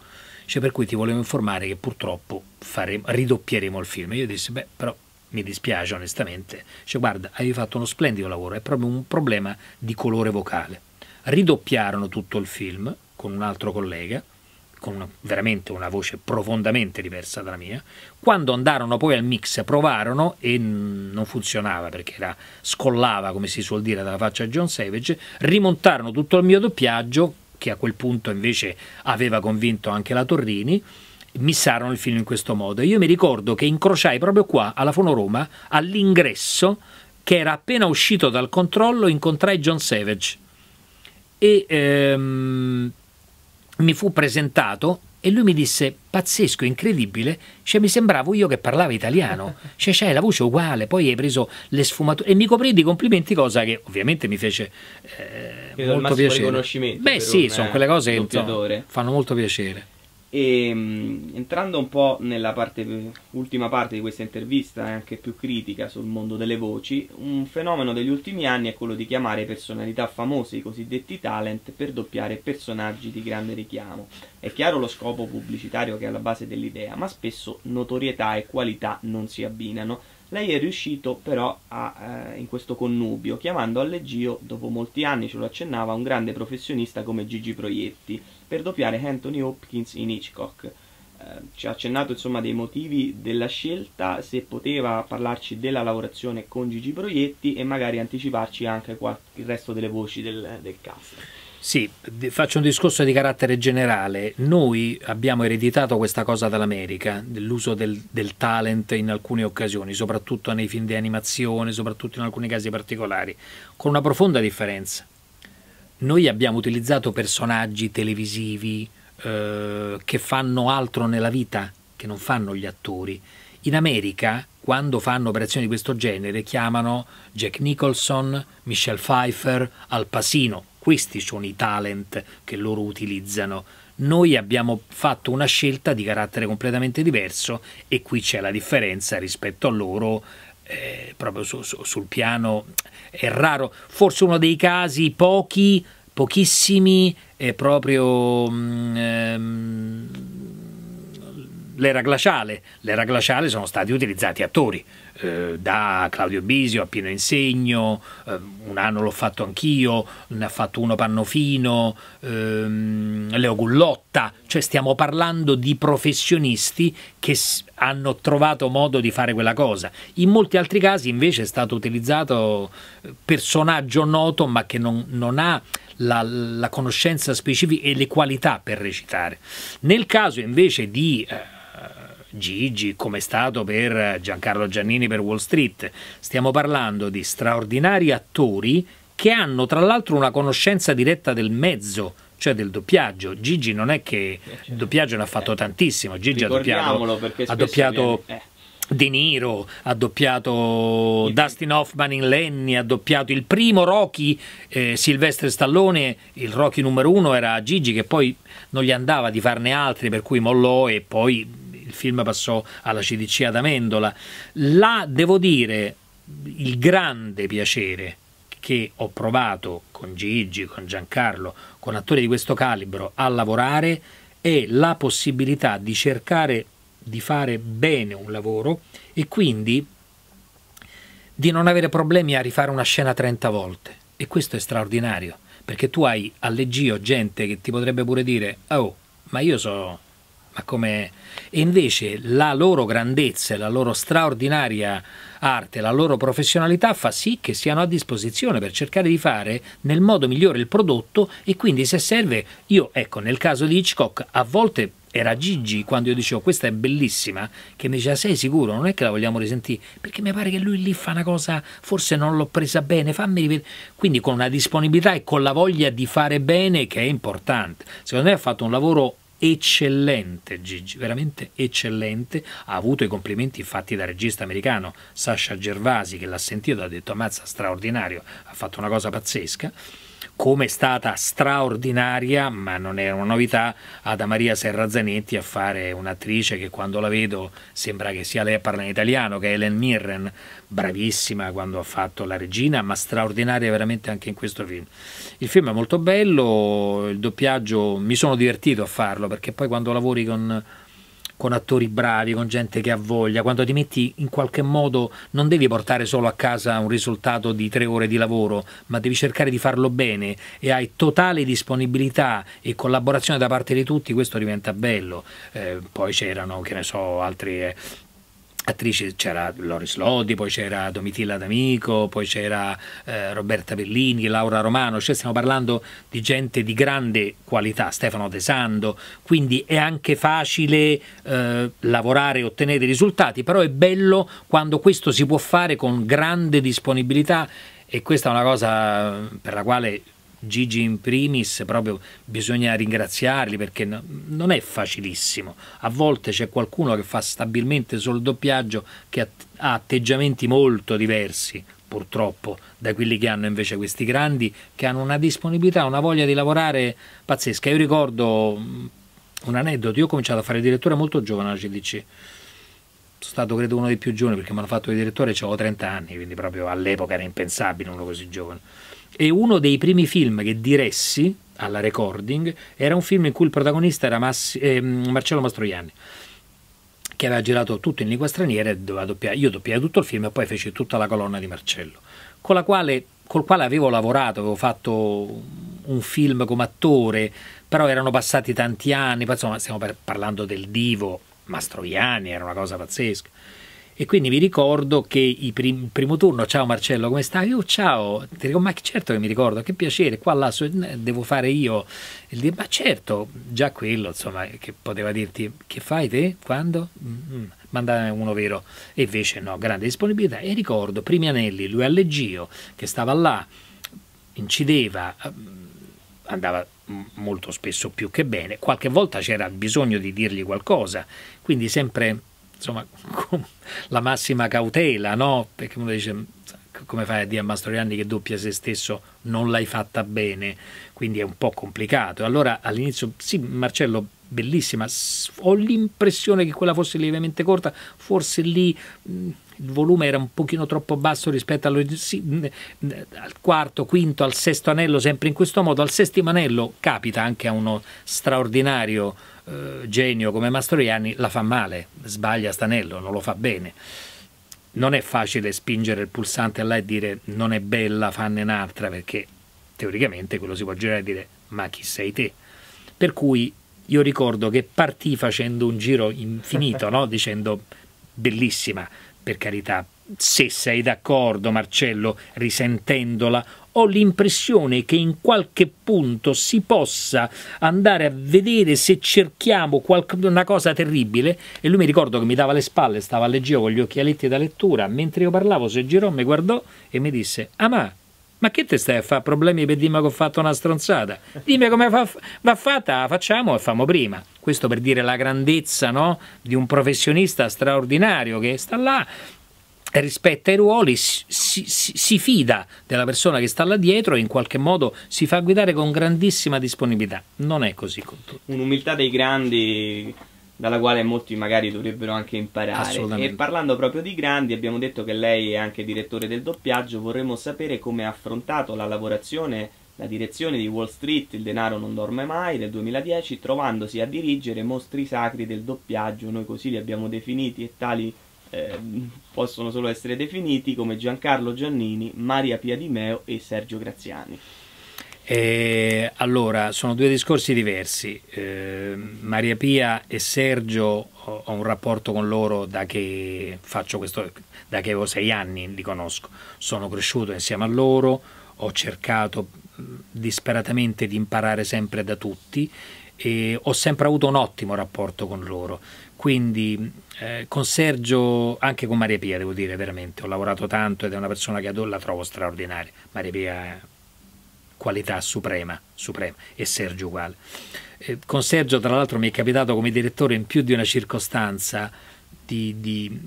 cioè, per cui ti volevo informare che purtroppo faremo, ridoppieremo il film. Io dissi, beh, però mi dispiace onestamente, cioè, guarda, hai fatto uno splendido lavoro, è proprio un problema di colore vocale. Ridoppiarono tutto il film con un altro collega, con una, veramente una voce profondamente diversa dalla mia. Quando andarono poi al mix, provarono e non funzionava perché era scollava, come si suol dire, dalla faccia di John Savage. Rimontarono tutto il mio doppiaggio che a quel punto invece aveva convinto anche la Torrini, missarono il film in questo modo. Io mi ricordo che incrociai proprio qua, alla Fono Roma, all'ingresso, che era appena uscito dal controllo, incontrai John Savage e ehm, mi fu presentato e lui mi disse, pazzesco, incredibile, cioè mi sembravo io che parlavo italiano, cioè c'hai la voce uguale, poi hai preso le sfumature e mi coprì di complimenti, cosa che ovviamente mi fece eh, molto piacere. Beh sì, sono quelle cose che fanno molto piacere. E ehm, entrando un po' nella parte, ultima parte di questa intervista, eh, anche più critica sul mondo delle voci, un fenomeno degli ultimi anni è quello di chiamare personalità famose, i cosiddetti talent, per doppiare personaggi di grande richiamo. È chiaro lo scopo pubblicitario che è alla base dell'idea, ma spesso notorietà e qualità non si abbinano lei è riuscito però a, eh, in questo connubio, chiamando leggio, dopo molti anni ce lo accennava, un grande professionista come Gigi Proietti, per doppiare Anthony Hopkins in Hitchcock. Eh, ci ha accennato insomma dei motivi della scelta, se poteva parlarci della lavorazione con Gigi Proietti e magari anticiparci anche il resto delle voci del, del cast. Sì, faccio un discorso di carattere generale. Noi abbiamo ereditato questa cosa dall'America, dell'uso del, del, talent in alcune occasioni, soprattutto nei film di animazione, soprattutto in alcuni casi particolari, con una profonda differenza. Noi abbiamo utilizzato personaggi televisivi eh, che fanno altro nella vita, che non fanno gli attori. In America, quando fanno operazioni di questo genere, chiamano Jack Nicholson, Michelle Pfeiffer, Al Pacino questi sono i talent che loro utilizzano. Noi abbiamo fatto una scelta di carattere completamente diverso e qui c'è la differenza rispetto a loro eh, proprio su, su, sul piano è raro, forse uno dei casi pochi, pochissimi è proprio mh, mm, ehm, l'era glaciale. L'era glaciale sono stati utilizzati attori eh, da Claudio Bisio a pieno Insegno, eh, un anno l'ho fatto anch'io, ne ha fatto uno Pannofino, ehm, Leo Gullotta, cioè stiamo parlando di professionisti che hanno trovato modo di fare quella cosa. In molti altri casi invece è stato utilizzato eh, personaggio noto ma che non, non ha la, la, conoscenza specifica e le qualità per recitare. Nel caso invece di eh, Gigi, come è stato per Giancarlo Giannini per Wall Street. Stiamo parlando di straordinari attori che hanno tra l'altro una conoscenza diretta del mezzo, cioè del doppiaggio. Gigi non è che eh, certo. il doppiaggio ne ha fatto eh, tantissimo, Gigi ha doppiato, ha doppiato eh. De Niro, ha doppiato il Dustin Hoffman in Lenny, ha doppiato il primo Rocky, eh, Silvestre Stallone, il Rocky numero uno era Gigi che poi non gli andava di farne altri per cui mollò e poi il film passò alla CDC ad Amendola. Là devo dire il grande piacere che ho provato con Gigi, con Giancarlo, con attori di questo calibro a lavorare è la possibilità di cercare di fare bene un lavoro e quindi di non avere problemi a rifare una scena 30 volte. E questo è straordinario, perché tu hai alleggio gente che ti potrebbe pure dire, oh, ma io so ma come... E invece la loro grandezza, la loro straordinaria arte, la loro professionalità fa sì che siano a disposizione per cercare di fare nel modo migliore il prodotto e quindi se serve, io ecco nel caso di Hitchcock a volte era Gigi quando io dicevo questa è bellissima che mi diceva sei sicuro non è che la vogliamo risentire perché mi pare che lui lì fa una cosa forse non l'ho presa bene fammi rivedere quindi con una disponibilità e con la voglia di fare bene che è importante secondo me ha fatto un lavoro eccellente Gigi, veramente eccellente, ha avuto i complimenti fatti dal regista americano Sasha Gervasi che l'ha sentito, ha detto ammazza straordinario, ha fatto una cosa pazzesca come è stata straordinaria, ma non è una novità, Ada Maria Serra a fare un'attrice che quando la vedo sembra che sia lei a parlare in italiano, che è Helen Mirren, bravissima quando ha fatto la regina, ma straordinaria veramente anche in questo film. Il film è molto bello, il doppiaggio mi sono divertito a farlo perché poi quando lavori con con attori bravi, con gente che ha voglia, quando ti metti in qualche modo non devi portare solo a casa un risultato di tre ore di lavoro, ma devi cercare di farlo bene e hai totale disponibilità e collaborazione da parte di tutti, questo diventa bello. Eh, poi c'erano, che ne so, altri... Eh, attrici c'era Loris Lodi, poi c'era Domitilla D'Amico, poi c'era eh, Roberta Bellini, Laura Romano, cioè stiamo parlando di gente di grande qualità, Stefano De Sando, quindi è anche facile eh, lavorare e ottenere risultati, però è bello quando questo si può fare con grande disponibilità e questa è una cosa eh, per la quale Gigi in primis, proprio bisogna ringraziarli perché no, non è facilissimo. A volte c'è qualcuno che fa stabilmente solo il doppiaggio che ha, ha atteggiamenti molto diversi, purtroppo, da quelli che hanno invece questi grandi, che hanno una disponibilità, una voglia di lavorare pazzesca. Io ricordo un aneddoto, io ho cominciato a fare direttore molto giovane alla CDC sono stato credo uno dei più giovani perché mi hanno fatto il direttore, avevo 30 anni, quindi proprio all'epoca era impensabile uno così giovane. E uno dei primi film che diressi alla recording era un film in cui il protagonista era Massi, eh, Marcello Mastroianni che aveva girato tutto in lingua straniera e doveva doppiare, io doppiai tutto il film e poi feci tutta la colonna di Marcello, con la quale, col quale avevo lavorato, avevo fatto un film come attore, però erano passati tanti anni, insomma stiamo parlando del divo Mastroianni, era una cosa pazzesca. E quindi mi ricordo che il prim- primo turno, ciao Marcello, come stai? Io, oh, ciao, ti dico, ma certo che mi ricordo, che piacere, qua là devo fare io. E ma certo, già quello, insomma, che poteva dirti, che fai te? Quando? Mm-hmm. Mandare uno vero. E invece no, grande disponibilità. E ricordo, primi anelli, lui alleggio che stava là, incideva, mm, andava molto spesso più che bene, qualche volta c'era bisogno di dirgli qualcosa, quindi sempre insomma, con la massima cautela, no? Perché uno dice come fai a dire a Mastroianni che doppia se stesso non l'hai fatta bene, quindi è un po' complicato. Allora all'inizio, sì, Marcello, bellissima, ho l'impressione che quella fosse lievemente corta, forse lì il volume era un pochino troppo basso rispetto allo, al quarto, quinto, al sesto anello, sempre in questo modo. Al settimo anello capita anche a uno straordinario eh, genio come Mastroianni, la fa male, sbaglia stanello, non lo fa bene. Non è facile spingere il pulsante là e dire non è bella, fanne un'altra, perché teoricamente quello si può girare e dire ma chi sei te? Per cui io ricordo che partì facendo un giro infinito, no? dicendo bellissima, per carità, se sei d'accordo, Marcello, risentendola, ho l'impressione che in qualche punto si possa andare a vedere se cerchiamo una cosa terribile. E lui mi ricordo che mi dava le spalle, stava a leggere con gli occhialetti da lettura. Mentre io parlavo, si girò, mi guardò e mi disse: Ah, ma ma che te stai a fare problemi per dirmi che ho fatto una stronzata? Dimmi come fa, va fatta, facciamo e famo prima. Questo per dire la grandezza no? di un professionista straordinario che sta là, rispetta i ruoli, si, si, si, fida della persona che sta là dietro e in qualche modo si fa guidare con grandissima disponibilità. Non è così con tutti. Un'umiltà dei grandi dalla quale molti magari dovrebbero anche imparare. E parlando proprio di grandi, abbiamo detto che lei è anche direttore del doppiaggio, vorremmo sapere come ha affrontato la lavorazione, la direzione di Wall Street, Il denaro non dorme mai del 2010, trovandosi a dirigere mostri sacri del doppiaggio, noi così li abbiamo definiti e tali eh, possono solo essere definiti come Giancarlo Giannini, Maria Pia Di Meo e Sergio Graziani. Eh, allora, sono due discorsi diversi. Eh, Maria Pia e Sergio ho, un rapporto con loro da che faccio questo, da che avevo sei anni, li conosco. Sono cresciuto insieme a loro, ho cercato disperatamente di imparare sempre da tutti e ho sempre avuto un ottimo rapporto con loro. Quindi eh, con Sergio, anche con Maria Pia devo dire veramente, ho lavorato tanto ed è una persona che la trovo straordinaria. Maria Pia È qualità suprema, suprema e Sergio uguale. Eh, con Sergio, tra l'altro, mi è capitato come direttore in più di una circostanza di, di,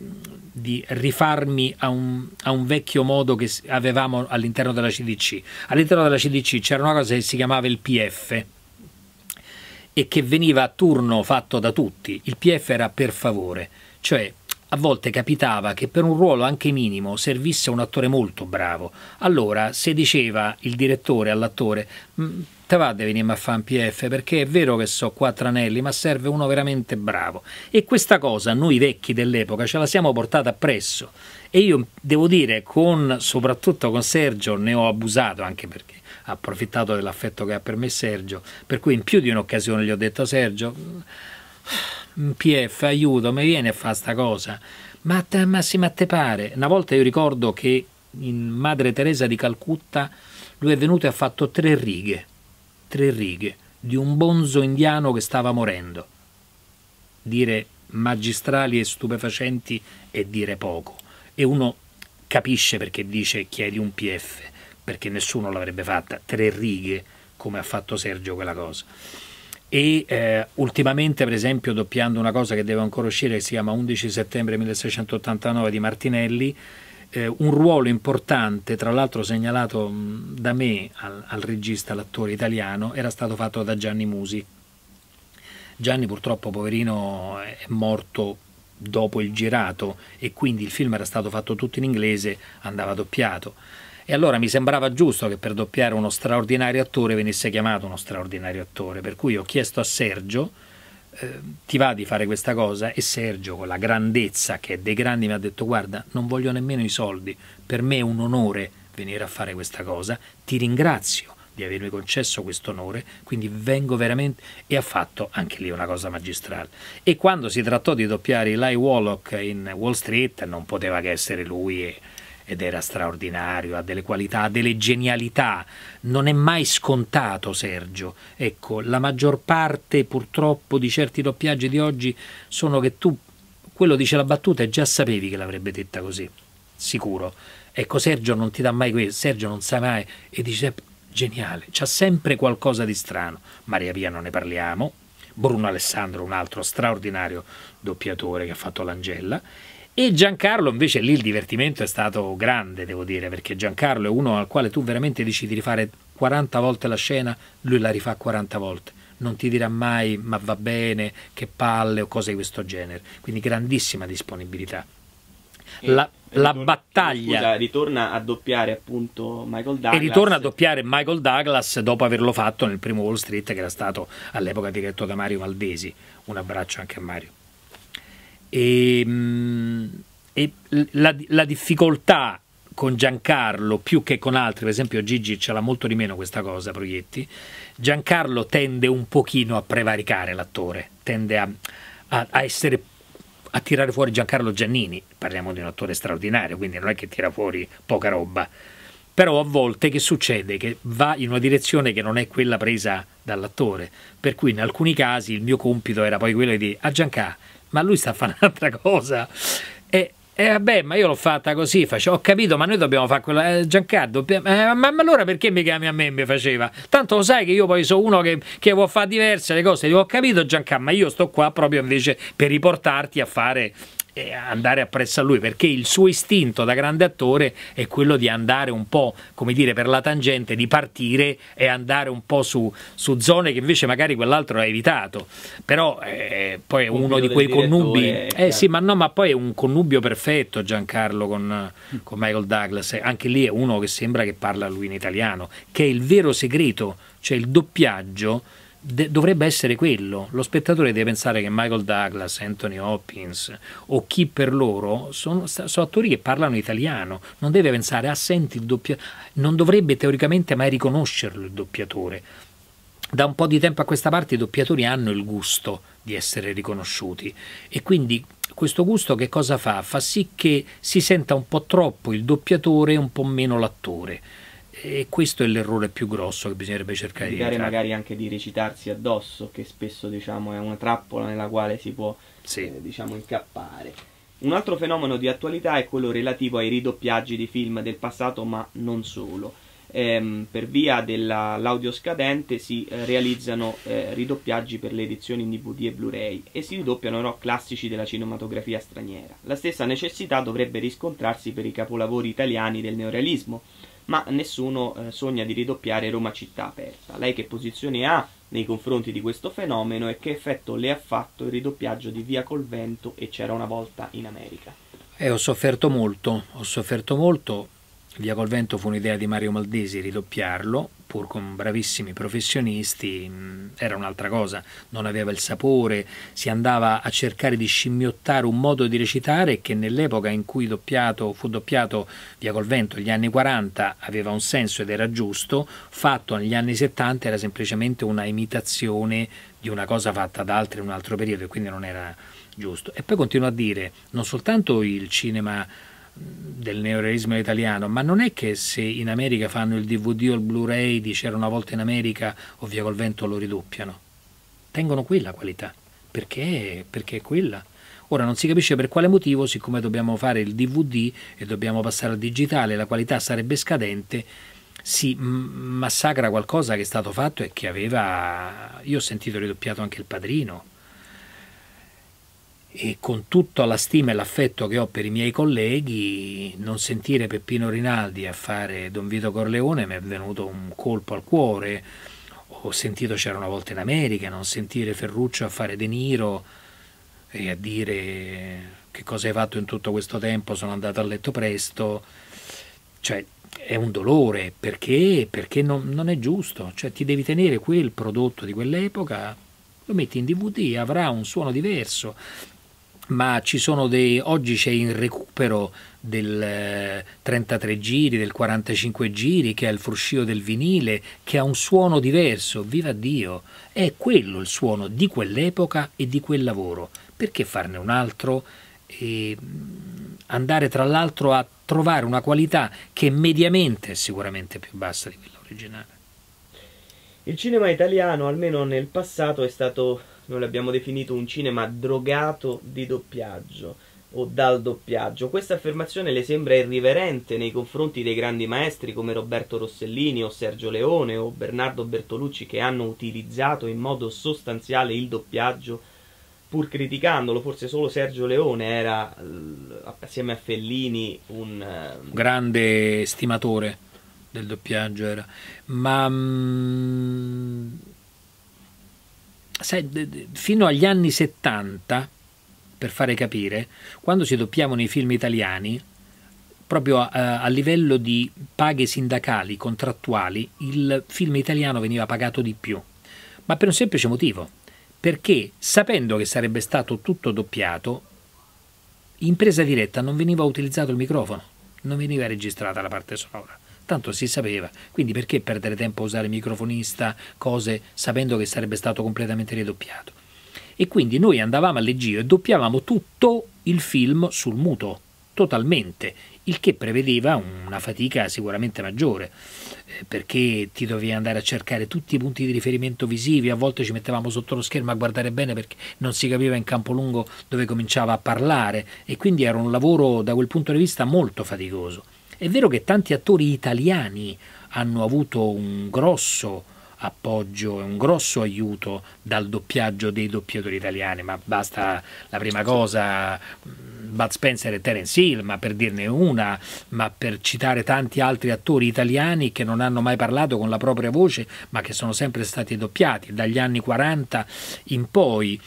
di rifarmi a un, a un, vecchio modo che avevamo all'interno della CDC. All'interno della CDC c'era una cosa che si chiamava il PF e che veniva a turno fatto da tutti. Il PF era per favore, cioè a volte capitava che per un ruolo anche minimo servisse un attore molto bravo. Allora, se diceva il direttore all'attore, mm, te va a venire a fare un PF perché è vero che so quattro anelli, ma serve uno veramente bravo. E questa cosa noi vecchi dell'epoca ce la siamo portata appresso. E io devo dire, con, soprattutto con Sergio, ne ho abusato anche perché ha approfittato dell'affetto che ha per me Sergio, per cui in più di un'occasione gli ho detto Sergio PF, aiuto, mi viene a fare sta cosa. Ma, ma, sì, ma te pare? Una volta io ricordo che in Madre Teresa di Calcutta lui è venuto e ha fatto tre righe, tre righe, di un bonzo indiano che stava morendo. Dire magistrali e stupefacenti è dire poco. E uno capisce perché dice chiedi un PF, perché nessuno l'avrebbe fatta, tre righe come ha fatto Sergio quella cosa e eh, ultimamente per esempio doppiando una cosa che deve ancora uscire che si chiama 11 settembre 1689 di Martinelli eh, un ruolo importante tra l'altro segnalato da me al, al regista all'attore italiano era stato fatto da Gianni Musi Gianni purtroppo poverino è morto dopo il girato e quindi il film era stato fatto tutto in inglese andava doppiato e allora mi sembrava giusto che per doppiare uno straordinario attore venisse chiamato uno straordinario attore, per cui ho chiesto a Sergio, eh, ti va di fare questa cosa? E Sergio, con la grandezza che è dei grandi, mi ha detto, guarda, non voglio nemmeno i soldi, per me è un onore venire a fare questa cosa, ti ringrazio di avermi concesso questo onore, quindi vengo veramente e ha fatto anche lì una cosa magistrale. E quando si trattò di doppiare Eli Wallock in Wall Street non poteva che essere lui e ed era straordinario, ha delle qualità, ha delle genialità, non è mai scontato Sergio. Ecco, la maggior parte purtroppo di certi doppiaggi di oggi sono che tu, quello dice la battuta e già sapevi che l'avrebbe detta così, sicuro. Ecco, Sergio non ti dà mai questo, Sergio non sa mai e dice geniale, c'ha sempre qualcosa di strano. Maria Pia non ne parliamo, Bruno Alessandro, un altro straordinario doppiatore che ha fatto l'Angella e Giancarlo invece lì il divertimento è stato grande, devo dire, perché Giancarlo è uno al quale tu veramente dici di rifare 40 volte la scena, lui la rifà 40 volte. Non ti dirà mai ma va bene, che palle o cose di questo genere. Quindi grandissima disponibilità. La, la battaglia. Scusa, ritorna a doppiare appunto Michael Douglas. E ritorna a doppiare Michael Douglas dopo averlo fatto nel primo Wall Street che era stato all'epoca diretto da Mario Valdesi. Un abbraccio anche a Mario. E, mm, e la, la difficoltà con Giancarlo più che con altri, per esempio Gigi ce l'ha molto di meno questa cosa, Proietti, Giancarlo tende un pochino a prevaricare l'attore, tende a, a, a, essere, a, tirare fuori Giancarlo Giannini, parliamo di un attore straordinario, quindi non è che tira fuori poca roba, però a volte che succede? Che va in una direzione che non è quella presa dall'attore, per cui in alcuni casi il mio compito era poi quello di a ah, Giancarlo ma lui sta a fare un'altra cosa. E, e vabbè, ma io l'ho fatta così, facevo, ho capito, ma noi dobbiamo fare quella. Eh, Giancarlo, eh, ma, ma, allora perché mi chiami a me? Mi faceva. Tanto lo sai che io poi sono uno che, che vuole fare diverse le cose. Dico, ho capito, Giancarlo, ma io sto qua proprio invece per riportarti a fare andare appresso a lui perché il suo istinto da grande attore è quello di andare un po' come dire per la tangente di partire e andare un po' su, su zone che invece magari quell'altro ha evitato però eh, poi è uno di quei connubi eh, eh sì ma no ma poi è un connubio perfetto Giancarlo con, mm. con Michael Douglas eh, anche lì è uno che sembra che parla lui in italiano che è il vero segreto cioè il doppiaggio de- dovrebbe essere quello. Lo spettatore deve pensare che Michael Douglas, Anthony Hopkins o chi per loro sono, sono attori che parlano italiano, non deve pensare, ah senti il doppiatore, non dovrebbe teoricamente mai riconoscerlo il doppiatore. Da un po' di tempo a questa parte i doppiatori hanno il gusto di essere riconosciuti e quindi questo gusto che cosa fa? Fa sì che si senta un po' troppo il doppiatore e un po' meno l'attore e questo è l'errore più grosso che bisognerebbe cercare di evitare. magari anche di recitarsi addosso, che spesso diciamo, è una trappola nella quale si può sì. eh, diciamo, incappare. Un altro fenomeno di attualità è quello relativo ai ridoppiaggi di film del passato, ma non solo. Ehm, per via dell'audio scadente si eh, realizzano eh, ridoppiaggi per le edizioni in DVD e Blu-ray e si ridoppiano però classici della cinematografia straniera. La stessa necessità dovrebbe riscontrarsi per i capolavori italiani del neorealismo, ma nessuno eh, sogna di ridoppiare Roma città aperta. Lei che posizione ha nei confronti di questo fenomeno e che effetto le ha fatto il ridoppiaggio di Via col vento e c'era una volta in America? Eh, ho sofferto molto, ho sofferto molto. Via col vento fu un'idea di Mario Maldesi ridoppiarlo, pur con bravissimi professionisti, mh, era un'altra cosa, non aveva il sapore, si andava a cercare di scimmiottare un modo di recitare che nell'epoca in cui doppiato, fu doppiato via col vento, negli anni 40, aveva un senso ed era giusto, fatto negli anni 70 era semplicemente una imitazione di una cosa fatta da altri in un altro periodo e quindi non era giusto. E poi continuo a dire, non soltanto il cinema del neorealismo italiano, ma non è che se in America fanno il DVD o il Blu-ray di C'era una volta in America o Via col vento lo ridoppiano. Tengono qui la qualità. Perché? Perché è quella. Ora non si capisce per quale motivo, siccome dobbiamo fare il DVD e dobbiamo passare al digitale, la qualità sarebbe scadente, si massacra qualcosa che è stato fatto e che aveva... Io ho sentito ridoppiato anche il padrino, e con tutta la stima e l'affetto che ho per i miei colleghi, non sentire Peppino Rinaldi a fare Don Vito Corleone mi è venuto un colpo al cuore. Ho sentito C'era una volta in America, non sentire Ferruccio a fare De Niro e a dire che cosa hai fatto in tutto questo tempo, sono andato a letto presto. Cioè, è un dolore perché, perché non, non, è giusto, cioè ti devi tenere quel prodotto di quell'epoca, lo metti in DVD, avrà un suono diverso, ma ci sono dei, oggi c'è il recupero del 33 eh, giri, del 45 giri, che ha il fruscio del vinile, che ha un suono diverso, viva Dio, è quello il suono di quell'epoca e di quel lavoro, perché farne un altro? E mm, andare tra l'altro a trovare una qualità che mediamente è sicuramente più bassa di quella originale. Il cinema italiano, almeno nel passato, è stato noi l'abbiamo definito un cinema drogato di doppiaggio o dal doppiaggio. Questa affermazione le sembra irriverente nei confronti dei grandi maestri come Roberto Rossellini o Sergio Leone o Bernardo Bertolucci che hanno utilizzato in modo sostanziale il doppiaggio pur criticandolo, forse solo Sergio Leone era eh, assieme a Fellini un eh, grande stimatore del doppiaggio era. ma mh mm, sai, fino agli anni 70, per fare capire, quando si doppiavano i film italiani, proprio a, a, livello di paghe sindacali, contrattuali, il film italiano veniva pagato di più, ma per un semplice motivo, perché sapendo che sarebbe stato tutto doppiato, in presa diretta non veniva utilizzato il microfono, non veniva registrata la parte sonora tanto si sapeva, quindi perché perdere tempo a usare microfonista, cose sapendo che sarebbe stato completamente ridoppiato. E quindi noi andavamo a leggio e doppiavamo tutto il film sul muto, totalmente, il che prevedeva una fatica sicuramente maggiore, eh, perché ti dovevi andare a cercare tutti i punti di riferimento visivi, a volte ci mettevamo sotto lo schermo a guardare bene perché non si capiva in campo lungo dove cominciava a parlare e quindi era un lavoro da quel punto di vista molto faticoso. È vero che tanti attori italiani hanno avuto un grosso appoggio e un grosso aiuto dal doppiaggio dei doppiatori italiani, ma basta la prima cosa, mm, Bud Spencer e Terence Hill, ma per dirne una, ma per citare tanti altri attori italiani che non hanno mai parlato con la propria voce, ma che sono sempre stati doppiati dagli anni 40 in poi.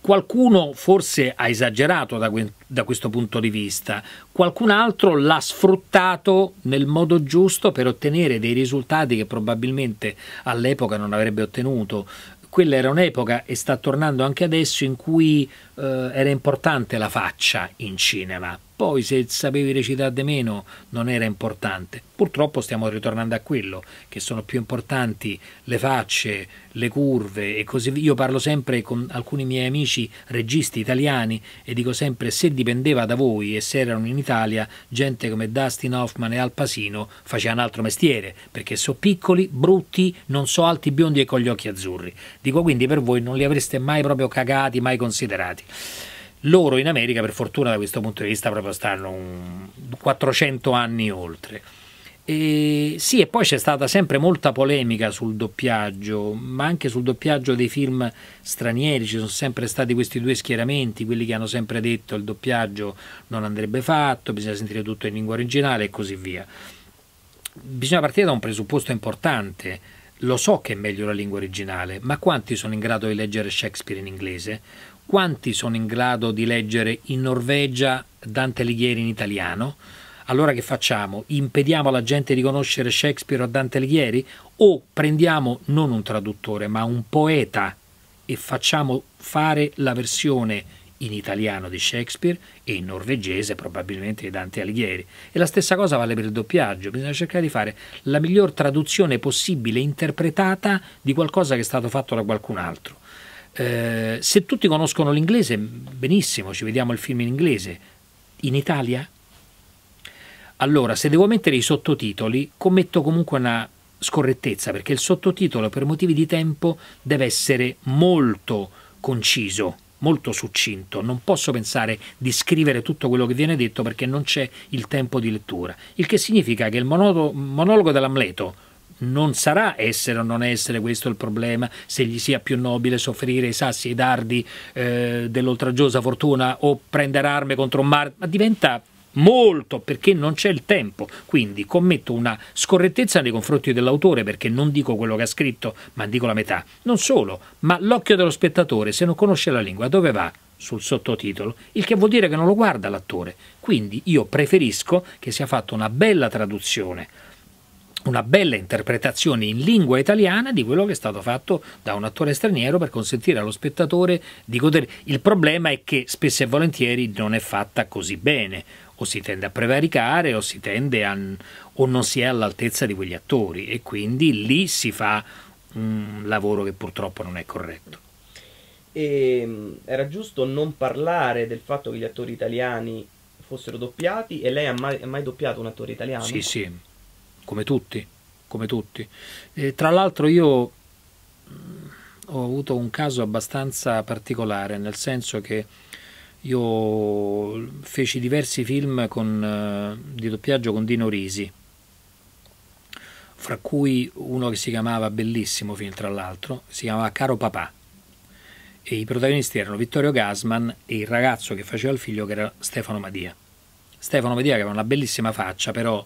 Qualcuno forse ha esagerato da, que da, questo punto di vista, qualcun altro l'ha sfruttato nel modo giusto per ottenere dei risultati che probabilmente all'epoca non avrebbe ottenuto. Quella era un'epoca e sta tornando anche adesso in cui eh, era importante la faccia in cinema, poi se sapevi recitare di meno non era importante. Purtroppo stiamo ritornando a quello, che sono più importanti le facce, le curve e così via. Io parlo sempre con alcuni miei amici registi italiani e dico sempre se dipendeva da voi e se erano in Italia, gente come Dustin Hoffman e Al Pasino facevano altro mestiere, perché sono piccoli, brutti, non so alti, biondi e con gli occhi azzurri. Dico quindi per voi non li avreste mai proprio cagati, mai considerati. Uniti. Loro in America, per fortuna, da questo punto di vista, proprio stanno un 400 anni oltre. E sì, e poi c'è stata sempre molta polemica sul doppiaggio, ma anche sul doppiaggio dei film stranieri. Ci sono sempre stati questi due schieramenti, quelli che hanno sempre detto il doppiaggio non andrebbe fatto, bisogna sentire tutto in lingua originale e così via. Bisogna partire da un presupposto importante. Lo so che è meglio la lingua originale, ma quanti sono in grado di leggere Shakespeare in inglese? quanti sono in grado di leggere in Norvegia Dante Alighieri in italiano? Allora che facciamo? Impediamo alla gente di conoscere Shakespeare o Dante Alighieri? O prendiamo non un traduttore ma un poeta e facciamo fare la versione in italiano di Shakespeare e in norvegese probabilmente di Dante Alighieri. E la stessa cosa vale per il doppiaggio, bisogna cercare di fare la miglior traduzione possibile interpretata di qualcosa che è stato fatto da qualcun altro. Eh, se tutti conoscono l'inglese, benissimo, ci vediamo il film in inglese. In Italia? Allora, se devo mettere i sottotitoli, commetto comunque una scorrettezza, perché il sottotitolo, per motivi di tempo, deve essere molto conciso, molto succinto. Non posso pensare di scrivere tutto quello che viene detto perché non c'è il tempo di lettura. Il che significa che il monologo dell'Amleto non sarà essere o non essere questo il problema, se gli sia più nobile soffrire i sassi e i dardi eh, dell'oltraggiosa fortuna o prendere armi contro un mare, ma diventa molto perché non c'è il tempo. Quindi commetto una scorrettezza nei confronti dell'autore perché non dico quello che ha scritto, ma dico la metà. Non solo, ma l'occhio dello spettatore, se non conosce la lingua, dove va? sul sottotitolo, il che vuol dire che non lo guarda l'attore. Quindi io preferisco che sia fatta una bella traduzione una bella interpretazione in lingua italiana di quello che è stato fatto da un attore straniero per consentire allo spettatore di godere. Il problema è che spesso e volentieri non è fatta così bene, o si tende a prevaricare o si tende a o non si è all'altezza di quegli attori e quindi lì si fa un lavoro che purtroppo non è corretto. E ehm, era giusto non parlare del fatto che gli attori italiani fossero doppiati e lei ha mai, ha mai doppiato un attore italiano? Sì, sì come tutti, come tutti. E, tra l'altro io mm, ho avuto un caso abbastanza particolare, nel senso che io feci diversi film con, eh, di doppiaggio con Dino Risi, fra cui uno che si chiamava bellissimo film tra l'altro, si chiamava Caro Papà e i protagonisti erano Vittorio Gasman e il ragazzo che faceva il figlio che era Stefano Madia. Stefano Madia che aveva una bellissima faccia, però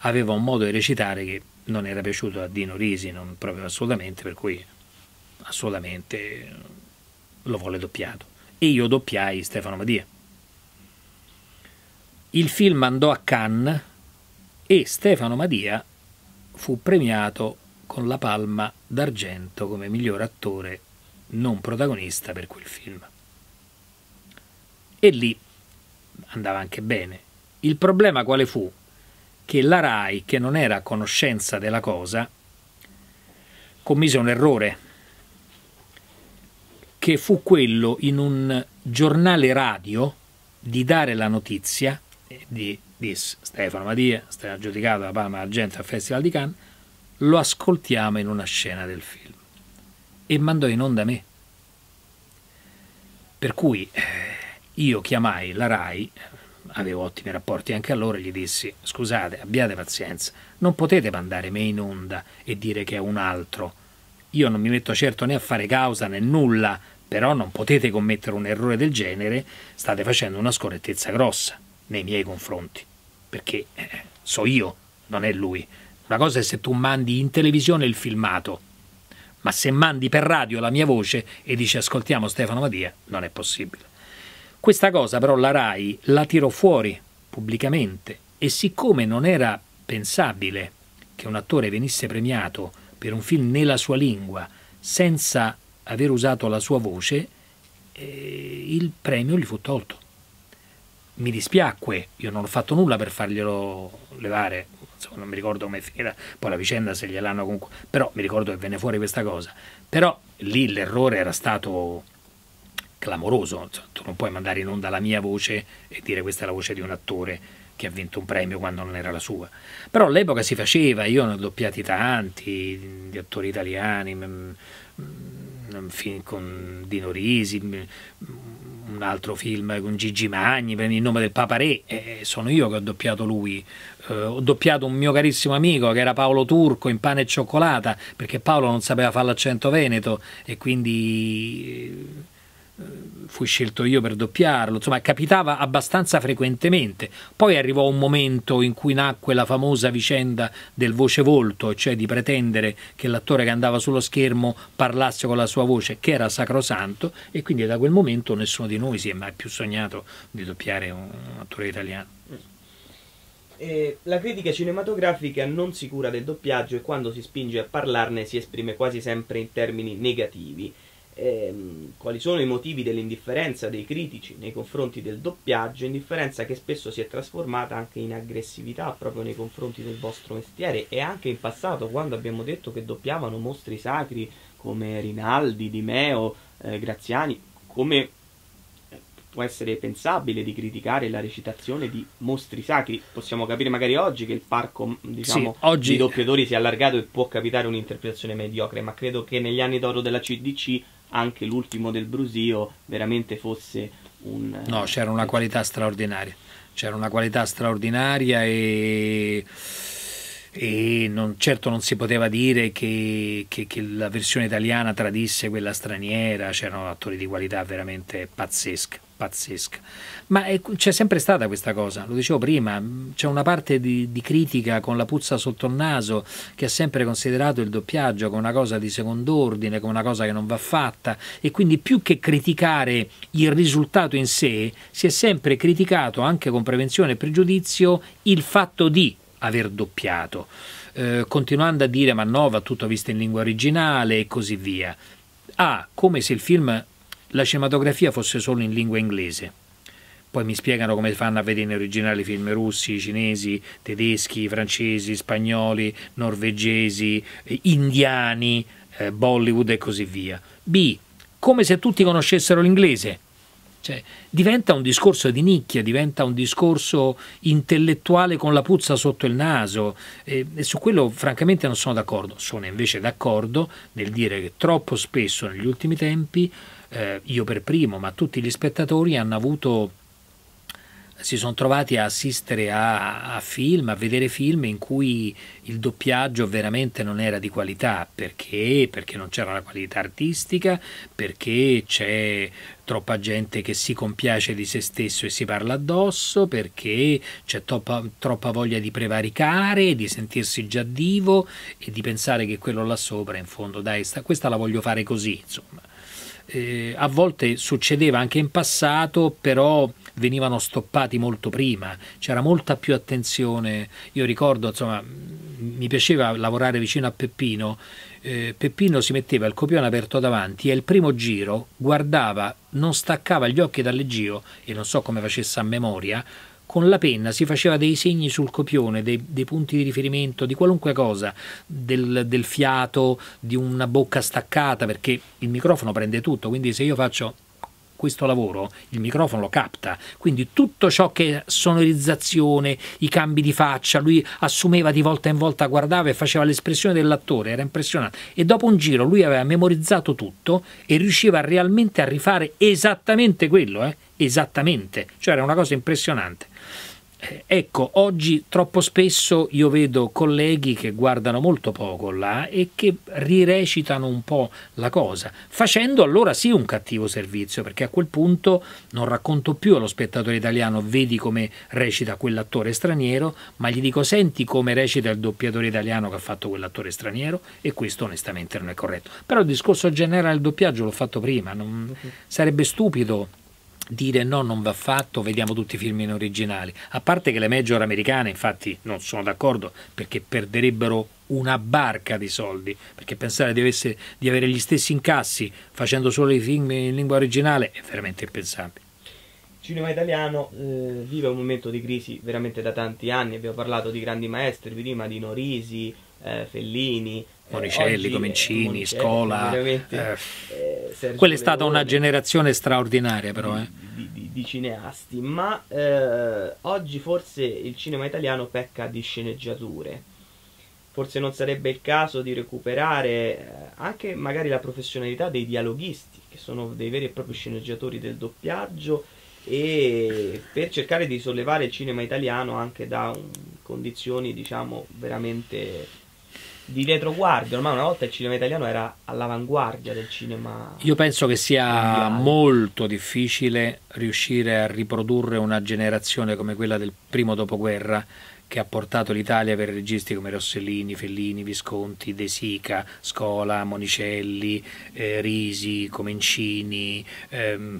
aveva un modo di recitare che non era piaciuto a Dino Risi, non proprio assolutamente, per cui assolutamente lo volle doppiato. E io doppiai Stefano Madia. Il film andò a Cannes e Stefano Madia fu premiato con la Palma d'Argento come miglior attore non protagonista per quel film. E lì andava anche bene. Il problema quale fu? che la RAI, che non era a conoscenza della cosa, commise un errore, che fu quello in un giornale radio di dare la notizia di, di Stefano Madia, stai giudicata la Palma Argento al Festival di Cannes, lo ascoltiamo in una scena del film e mandò in onda me. Per cui eh, io chiamai la RAI, avevo ottimi rapporti anche allora, gli dissi scusate, abbiate pazienza, non potete mandare me in onda e dire che è un altro. Io non mi metto certo né a fare causa né nulla, però non potete commettere un errore del genere, state facendo una scorrettezza grossa nei miei confronti, perché eh, so io, non è lui. Una cosa è se tu mandi in televisione il filmato, ma se mandi per radio la mia voce e dici ascoltiamo Stefano Mattia, non è possibile. Questa cosa però la RAI la tirò fuori pubblicamente e siccome non era pensabile che un attore venisse premiato per un film nella sua lingua senza aver usato la sua voce, eh, il premio gli fu tolto. Mi dispiacque, io non ho fatto nulla per farglielo levare, Insomma, non mi ricordo come finirà poi la vicenda se gliel'hanno comunque, però mi ricordo che venne fuori questa cosa. Però lì l'errore era stato clamoroso. tu non puoi mandare in onda la mia voce e dire questa è la voce di un attore che ha vinto un premio quando non era la sua. Però all'epoca si faceva, io ne ho doppiati tanti, di attori italiani, mm, mm, film con Dino Risi, mm, un altro film con Gigi Magni, prendi il nome del Papa Re, eh, eh, sono io che ho doppiato lui. Eh, ho doppiato un mio carissimo amico che era Paolo Turco in Pane e Cioccolata, perché Paolo non sapeva fare l'accento veneto e quindi eh, eh, fui scelto io per doppiarlo, insomma capitava abbastanza frequentemente. Poi arrivò un momento in cui nacque la famosa vicenda del voce volto, cioè di pretendere che l'attore che andava sullo schermo parlasse con la sua voce, che era sacrosanto, e quindi da quel momento nessuno di noi si è mai più sognato di doppiare un, attore italiano. Eh, la critica cinematografica non si cura del doppiaggio e quando si spinge a parlarne si esprime quasi sempre in termini negativi ehm, quali sono i motivi dell'indifferenza dei critici nei confronti del doppiaggio, indifferenza che spesso si è trasformata anche in aggressività proprio nei confronti del vostro mestiere e anche in passato quando abbiamo detto che doppiavano mostri sacri come Rinaldi, Di Meo, eh, Graziani, come eh, può essere pensabile di criticare la recitazione di mostri sacri. Possiamo capire magari oggi che il parco diciamo, sì, oggi... di doppiatori si è allargato e può capitare un'interpretazione mediocre, ma credo che negli anni d'oro della CDC anche l'ultimo del Brusio veramente fosse un... Eh, no, c'era una qualità straordinaria, c'era una qualità straordinaria e e non, certo non si poteva dire che, che, che, la versione italiana tradisse quella straniera, c'erano attori di qualità veramente pazzesca pazzesca. Ma è, c'è sempre stata questa cosa, lo dicevo prima, c'è una parte di, di, critica con la puzza sotto il naso che ha sempre considerato il doppiaggio come una cosa di secondo ordine, come una cosa che non va fatta e quindi più che criticare il risultato in sé, si è sempre criticato anche con prevenzione e pregiudizio il fatto di aver doppiato. Eh, continuando a dire ma no, va tutto visto in lingua originale e così via. A, ah, come se il film la cinematografia fosse solo in lingua inglese. Poi mi spiegano come fanno a vedere in originale film russi, cinesi, tedeschi, francesi, spagnoli, norvegesi, eh, indiani, eh, Bollywood e così via. B. Come se tutti conoscessero l'inglese. Cioè, diventa un discorso di nicchia, diventa un discorso intellettuale con la puzza sotto il naso e, e su quello francamente non sono d'accordo. Sono invece d'accordo nel dire che troppo spesso negli ultimi tempi eh, io per primo, ma tutti gli spettatori hanno avuto si sono trovati a assistere a, a, film, a vedere film in cui il doppiaggio veramente non era di qualità, perché? Perché non c'era la qualità artistica, perché c'è troppa gente che si compiace di se stesso e si parla addosso, perché c'è troppa, troppa voglia di prevaricare, di sentirsi già divo e di pensare che quello là sopra, in fondo, dai, sta, questa la voglio fare così, insomma eh, a volte succedeva anche in passato, però venivano stoppati molto prima, c'era molta più attenzione. Io ricordo, insomma, mi piaceva lavorare vicino a Peppino. Eh, Peppino si metteva il copione aperto davanti e il primo giro guardava, non staccava gli occhi dal leggio e non so come facesse a memoria, con la penna si faceva dei segni sul copione, dei, dei punti di riferimento, di qualunque cosa, del, del fiato, di una bocca staccata, perché il microfono prende tutto, quindi se io faccio questo lavoro il microfono lo capta, quindi tutto ciò che è sonorizzazione, i cambi di faccia, lui assumeva di volta in volta, guardava e faceva l'espressione dell'attore, era impressionante. E dopo un giro lui aveva memorizzato tutto e riusciva realmente a rifare esattamente quello, eh? esattamente, cioè era una cosa impressionante. Eh, ecco, oggi troppo spesso io vedo colleghi che guardano molto poco là e che rirecitano un po' la cosa, facendo allora sì un cattivo servizio, perché a quel punto non racconto più allo spettatore italiano vedi come recita quell'attore straniero, ma gli dico senti come recita il doppiatore italiano che ha fatto quell'attore straniero e questo onestamente non è corretto. Però il discorso generale del doppiaggio l'ho fatto prima, non... Mhm. sarebbe stupido dire no, non va fatto, vediamo tutti i film in originale. A parte che le major americane, infatti, non sono d'accordo perché perderebbero una barca di soldi, perché pensare di, avesse, di avere gli stessi incassi facendo solo i film in lingua originale è veramente impensabile. Il cinema italiano eh, vive un momento di crisi veramente da tanti anni, abbiamo parlato di grandi maestri prima, di Norisi, eh, Fellini, Monicelli, Comencini, Scola. Eh, eh, eh, quella è stata una generazione straordinaria però. Di, di, di cineasti, ma oggi forse il cinema italiano pecca di sceneggiature forse non sarebbe il caso di recuperare anche magari la professionalità dei dialoghisti, che sono dei veri e propri sceneggiatori del doppiaggio, e per cercare di sollevare il cinema italiano anche da un, condizioni, diciamo, veramente di retroguardia. Ormai una volta il cinema italiano era all'avanguardia del cinema. Io penso che sia mondiale. molto difficile riuscire a riprodurre una generazione come quella del primo dopoguerra che ha portato l'Italia per registi come Rossellini, Fellini, Visconti, De Sica, Scola, Monicelli, eh, Risi, Comencini, ehm,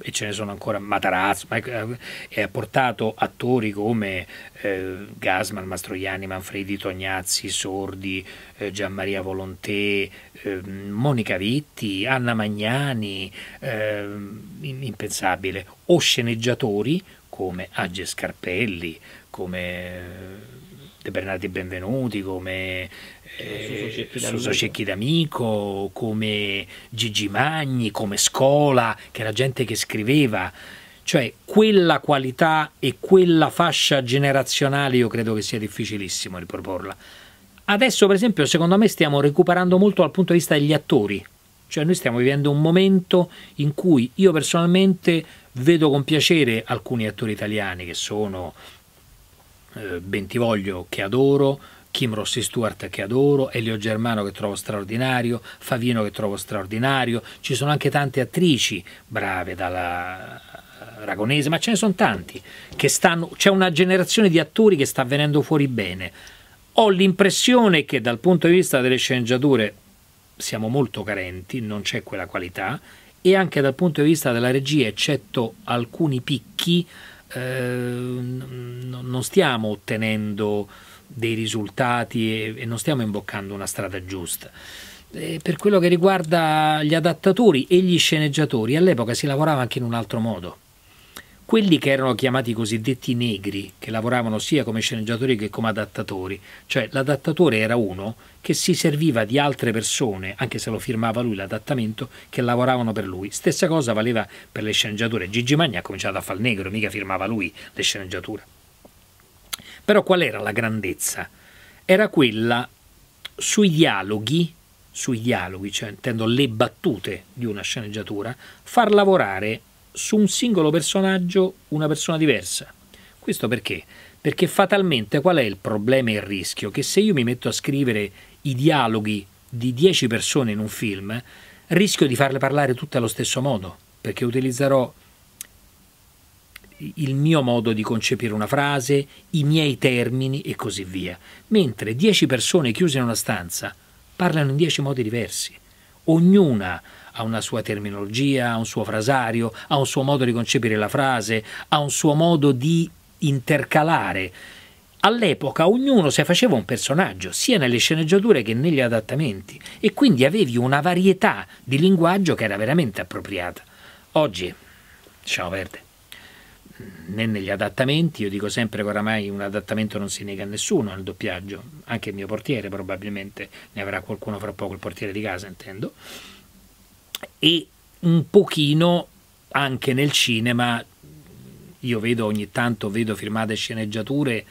e ce ne sono ancora Matarazzo, ma, eh, e ha portato attori come eh, Gasman, Mastroianni, Manfredi Tognazzi, Sordi, eh, Maria Volonté, eh, Monica Vitti, Anna Magnani, ehm, impensabile, o sceneggiatori come Age Scarpelli, come eh, De Bernardi Benvenuti, come eh, Suso Cecchi d'Amico, come Gigi Magni, come Scola, che era gente che scriveva. Cioè quella qualità e quella fascia generazionale io credo che sia difficilissimo riproporla. Adesso per esempio secondo me stiamo recuperando molto dal punto di vista degli attori, cioè noi stiamo vivendo un momento in cui io personalmente vedo con piacere alcuni attori italiani che sono eh, Bentivoglio che adoro, Kim Rossi Stewart che adoro, Elio Germano che trovo straordinario, Favino che trovo straordinario, ci sono anche tante attrici brave dalla eh, Ragonese, ma ce ne sono tanti, stanno, c'è una generazione di attori che sta venendo fuori bene. Ho l'impressione che dal punto di vista delle sceneggiature siamo molto carenti, non c'è quella qualità e anche dal punto di vista della regia, eccetto alcuni picchi, eh, non stiamo ottenendo dei risultati e non stiamo imboccando una strada giusta eh, per quello che riguarda gli adattatori e gli sceneggiatori, all'epoca si lavorava anche in un altro modo. Quelli che erano chiamati i cosiddetti negri, che lavoravano sia come sceneggiatori che come adattatori, cioè l'adattatore era uno che si serviva di altre persone, anche se lo firmava lui l'adattamento, che lavoravano per lui. Stessa cosa valeva per le sceneggiature. Gigi Magni ha cominciato a fare il negro, mica firmava lui le sceneggiature. Però qual era la grandezza? Era quella sui dialoghi, sui dialoghi, cioè intendo le battute di una sceneggiatura, far lavorare su un singolo personaggio una persona diversa. Questo perché? Perché fatalmente qual è il problema e il rischio? Che se io mi metto a scrivere i dialoghi di 10 persone in un film, rischio di farle parlare tutte allo stesso modo, perché utilizzerò il mio modo di concepire una frase, i miei termini e così via. Mentre dieci persone chiuse in una stanza parlano in dieci modi diversi. Ognuna ha una sua terminologia, ha un suo frasario, ha un suo modo di concepire la frase, ha un suo modo di intercalare. All'epoca ognuno si faceva un personaggio, sia nelle sceneggiature che negli adattamenti, e quindi avevi una varietà di linguaggio che era veramente appropriata. Oggi, lasciamo verde né negli adattamenti, io dico sempre che oramai un adattamento non si nega a nessuno al doppiaggio, anche il mio portiere probabilmente ne avrà qualcuno fra poco, il portiere di casa intendo, e un pochino anche nel cinema io vedo ogni tanto vedo firmate sceneggiature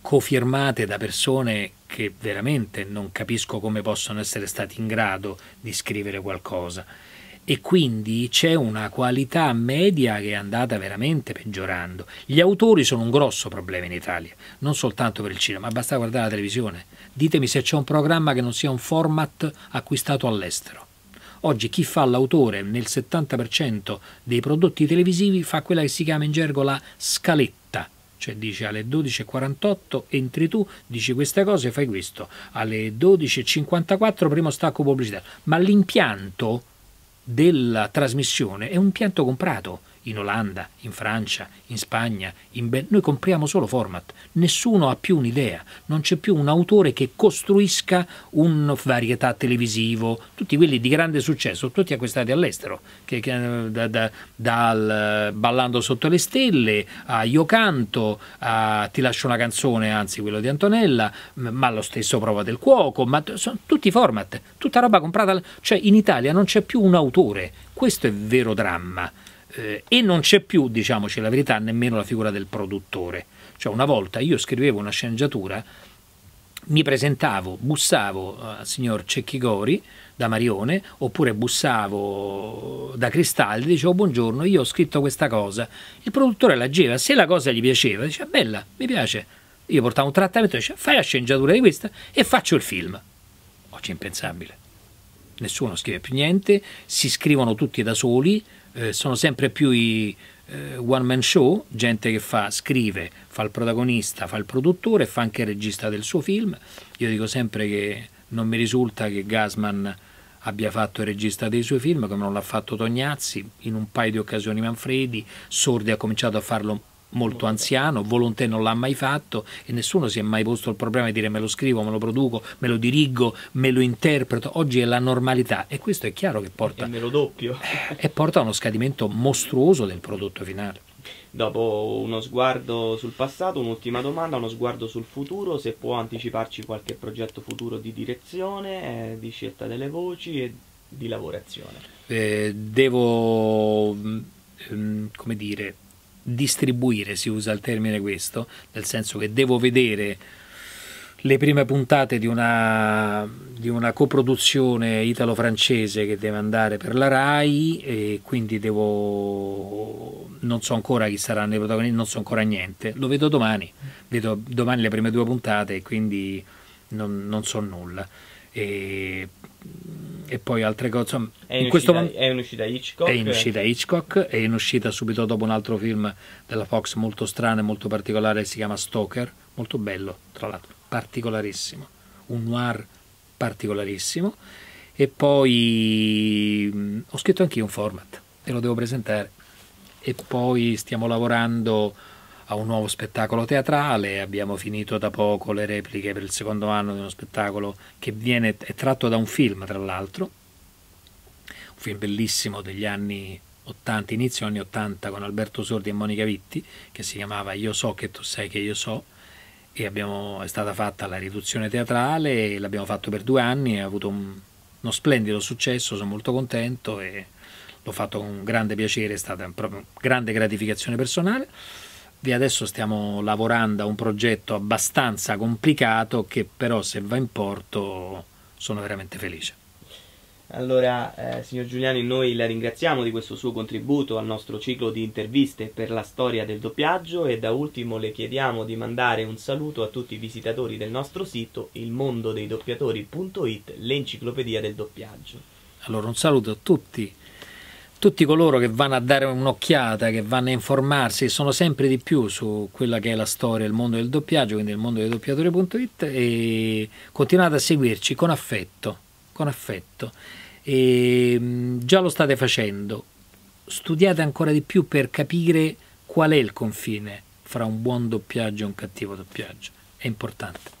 cofirmate da persone che veramente non capisco come possono essere stati in grado di scrivere qualcosa e quindi c'è una qualità media che è andata veramente peggiorando. Gli autori sono un grosso problema in Italia, non soltanto per il cinema, ma basta guardare la televisione. Ditemi se c'è un programma che non sia un format acquistato all'estero. Oggi chi fa l'autore nel 70% dei prodotti televisivi fa quella che si chiama in gergo la scaletta, cioè dice alle 12.48 entri tu, dici queste cose, e fai questo, alle 12.54 primo stacco pubblicità, ma l'impianto della trasmissione è un impianto comprato in Olanda, in Francia, in Spagna, in Bel... noi compriamo solo format, nessuno ha più un'idea, non c'è più un autore che costruisca un varietà televisivo, tutti quelli di grande successo, tutti acquistati all'estero, che, che, da, da, dal Ballando sotto le stelle a Io canto, a Ti lascio una canzone, anzi quello di Antonella, ma lo stesso Prova del Cuoco, ma sono tutti format, tutta roba comprata, cioè in Italia non c'è più un autore, questo è il vero dramma eh, e non c'è più, diciamoci la verità, nemmeno la figura del produttore. Cioè una volta io scrivevo una sceneggiatura, mi presentavo, bussavo al eh, signor Cecchigori da Marione, oppure bussavo da Cristaldi, dicevo buongiorno, io ho scritto questa cosa. Il produttore leggeva, se la cosa gli piaceva, diceva bella, mi piace. Io portavo un trattamento, diceva fai la sceneggiatura di questa e faccio il film. Oggi è impensabile. Nessuno scrive più niente, si scrivono tutti da soli, eh, sono sempre più i eh, one man show, gente che fa, scrive, fa il protagonista, fa il produttore, fa anche il regista del suo film. Io dico sempre che non mi risulta che Gasman abbia fatto il regista dei suoi film, come non l'ha fatto Tognazzi, in un paio di occasioni Manfredi, Sordi ha cominciato a farlo molto anziano, Volonté non l'ha mai fatto e nessuno si è mai posto il problema di dire me lo scrivo, me lo produco, me lo dirigo, me lo interpreto. Oggi è la normalità e questo è chiaro che porta, e eh, porta a uno scadimento mostruoso del prodotto finale. Dopo uno sguardo sul passato, un'ultima domanda, uno sguardo sul futuro, se può anticiparci qualche progetto futuro di direzione, eh, di scelta delle voci e di lavorazione. Eh, devo, um, come dire, distribuire, si usa il termine questo, nel senso che devo vedere le prime puntate di una, di una coproduzione italo-francese che deve andare per la RAI e quindi devo non so ancora chi saranno i protagonisti, non so ancora niente, lo vedo domani, vedo domani le prime due puntate e quindi non, non so nulla e, e poi altre cose. Insomma, è, in, in uscita, questo... è in uscita Hitchcock. È in uscita Hitchcock, è in uscita subito dopo un altro film della Fox molto strano e molto particolare, si chiama Stoker, molto bello, tra l'altro, particolarissimo, un noir particolarissimo. E poi mh, mm, ho scritto anch'io un format e lo devo presentare. E poi stiamo lavorando a un nuovo spettacolo teatrale, abbiamo finito da poco le repliche per il secondo anno di uno spettacolo che viene, è tratto da un film, tra l'altro, un film bellissimo degli anni 80, inizio anni 80 con Alberto Sordi e Monica Vitti, che si chiamava Io so che tu sai che io so, e abbiamo, è stata fatta la riduzione teatrale, l'abbiamo fatto per due anni, ha avuto un, uno splendido successo, sono molto contento e l'ho fatto con grande piacere, è stata proprio grande gratificazione personale. Vi adesso stiamo lavorando a un progetto abbastanza complicato che però se va in porto sono veramente felice. Allora, eh, signor Giuliani, noi la ringraziamo di questo suo contributo al nostro ciclo di interviste per la storia del doppiaggio e da ultimo le chiediamo di mandare un saluto a tutti i visitatori del nostro sito ilmondodei doppiatori.it, l'enciclopedia del doppiaggio. Allora, un saluto a tutti tutti coloro che vanno a dare un'occhiata, che vanno a informarsi, sono sempre di più su quella che è la storia, il mondo del doppiaggio, quindi il mondo del doppiatore.it e continuate a seguirci con affetto, con affetto. E, mm, già lo state facendo, studiate ancora di più per capire qual è il confine fra un buon doppiaggio e un cattivo doppiaggio, è importante.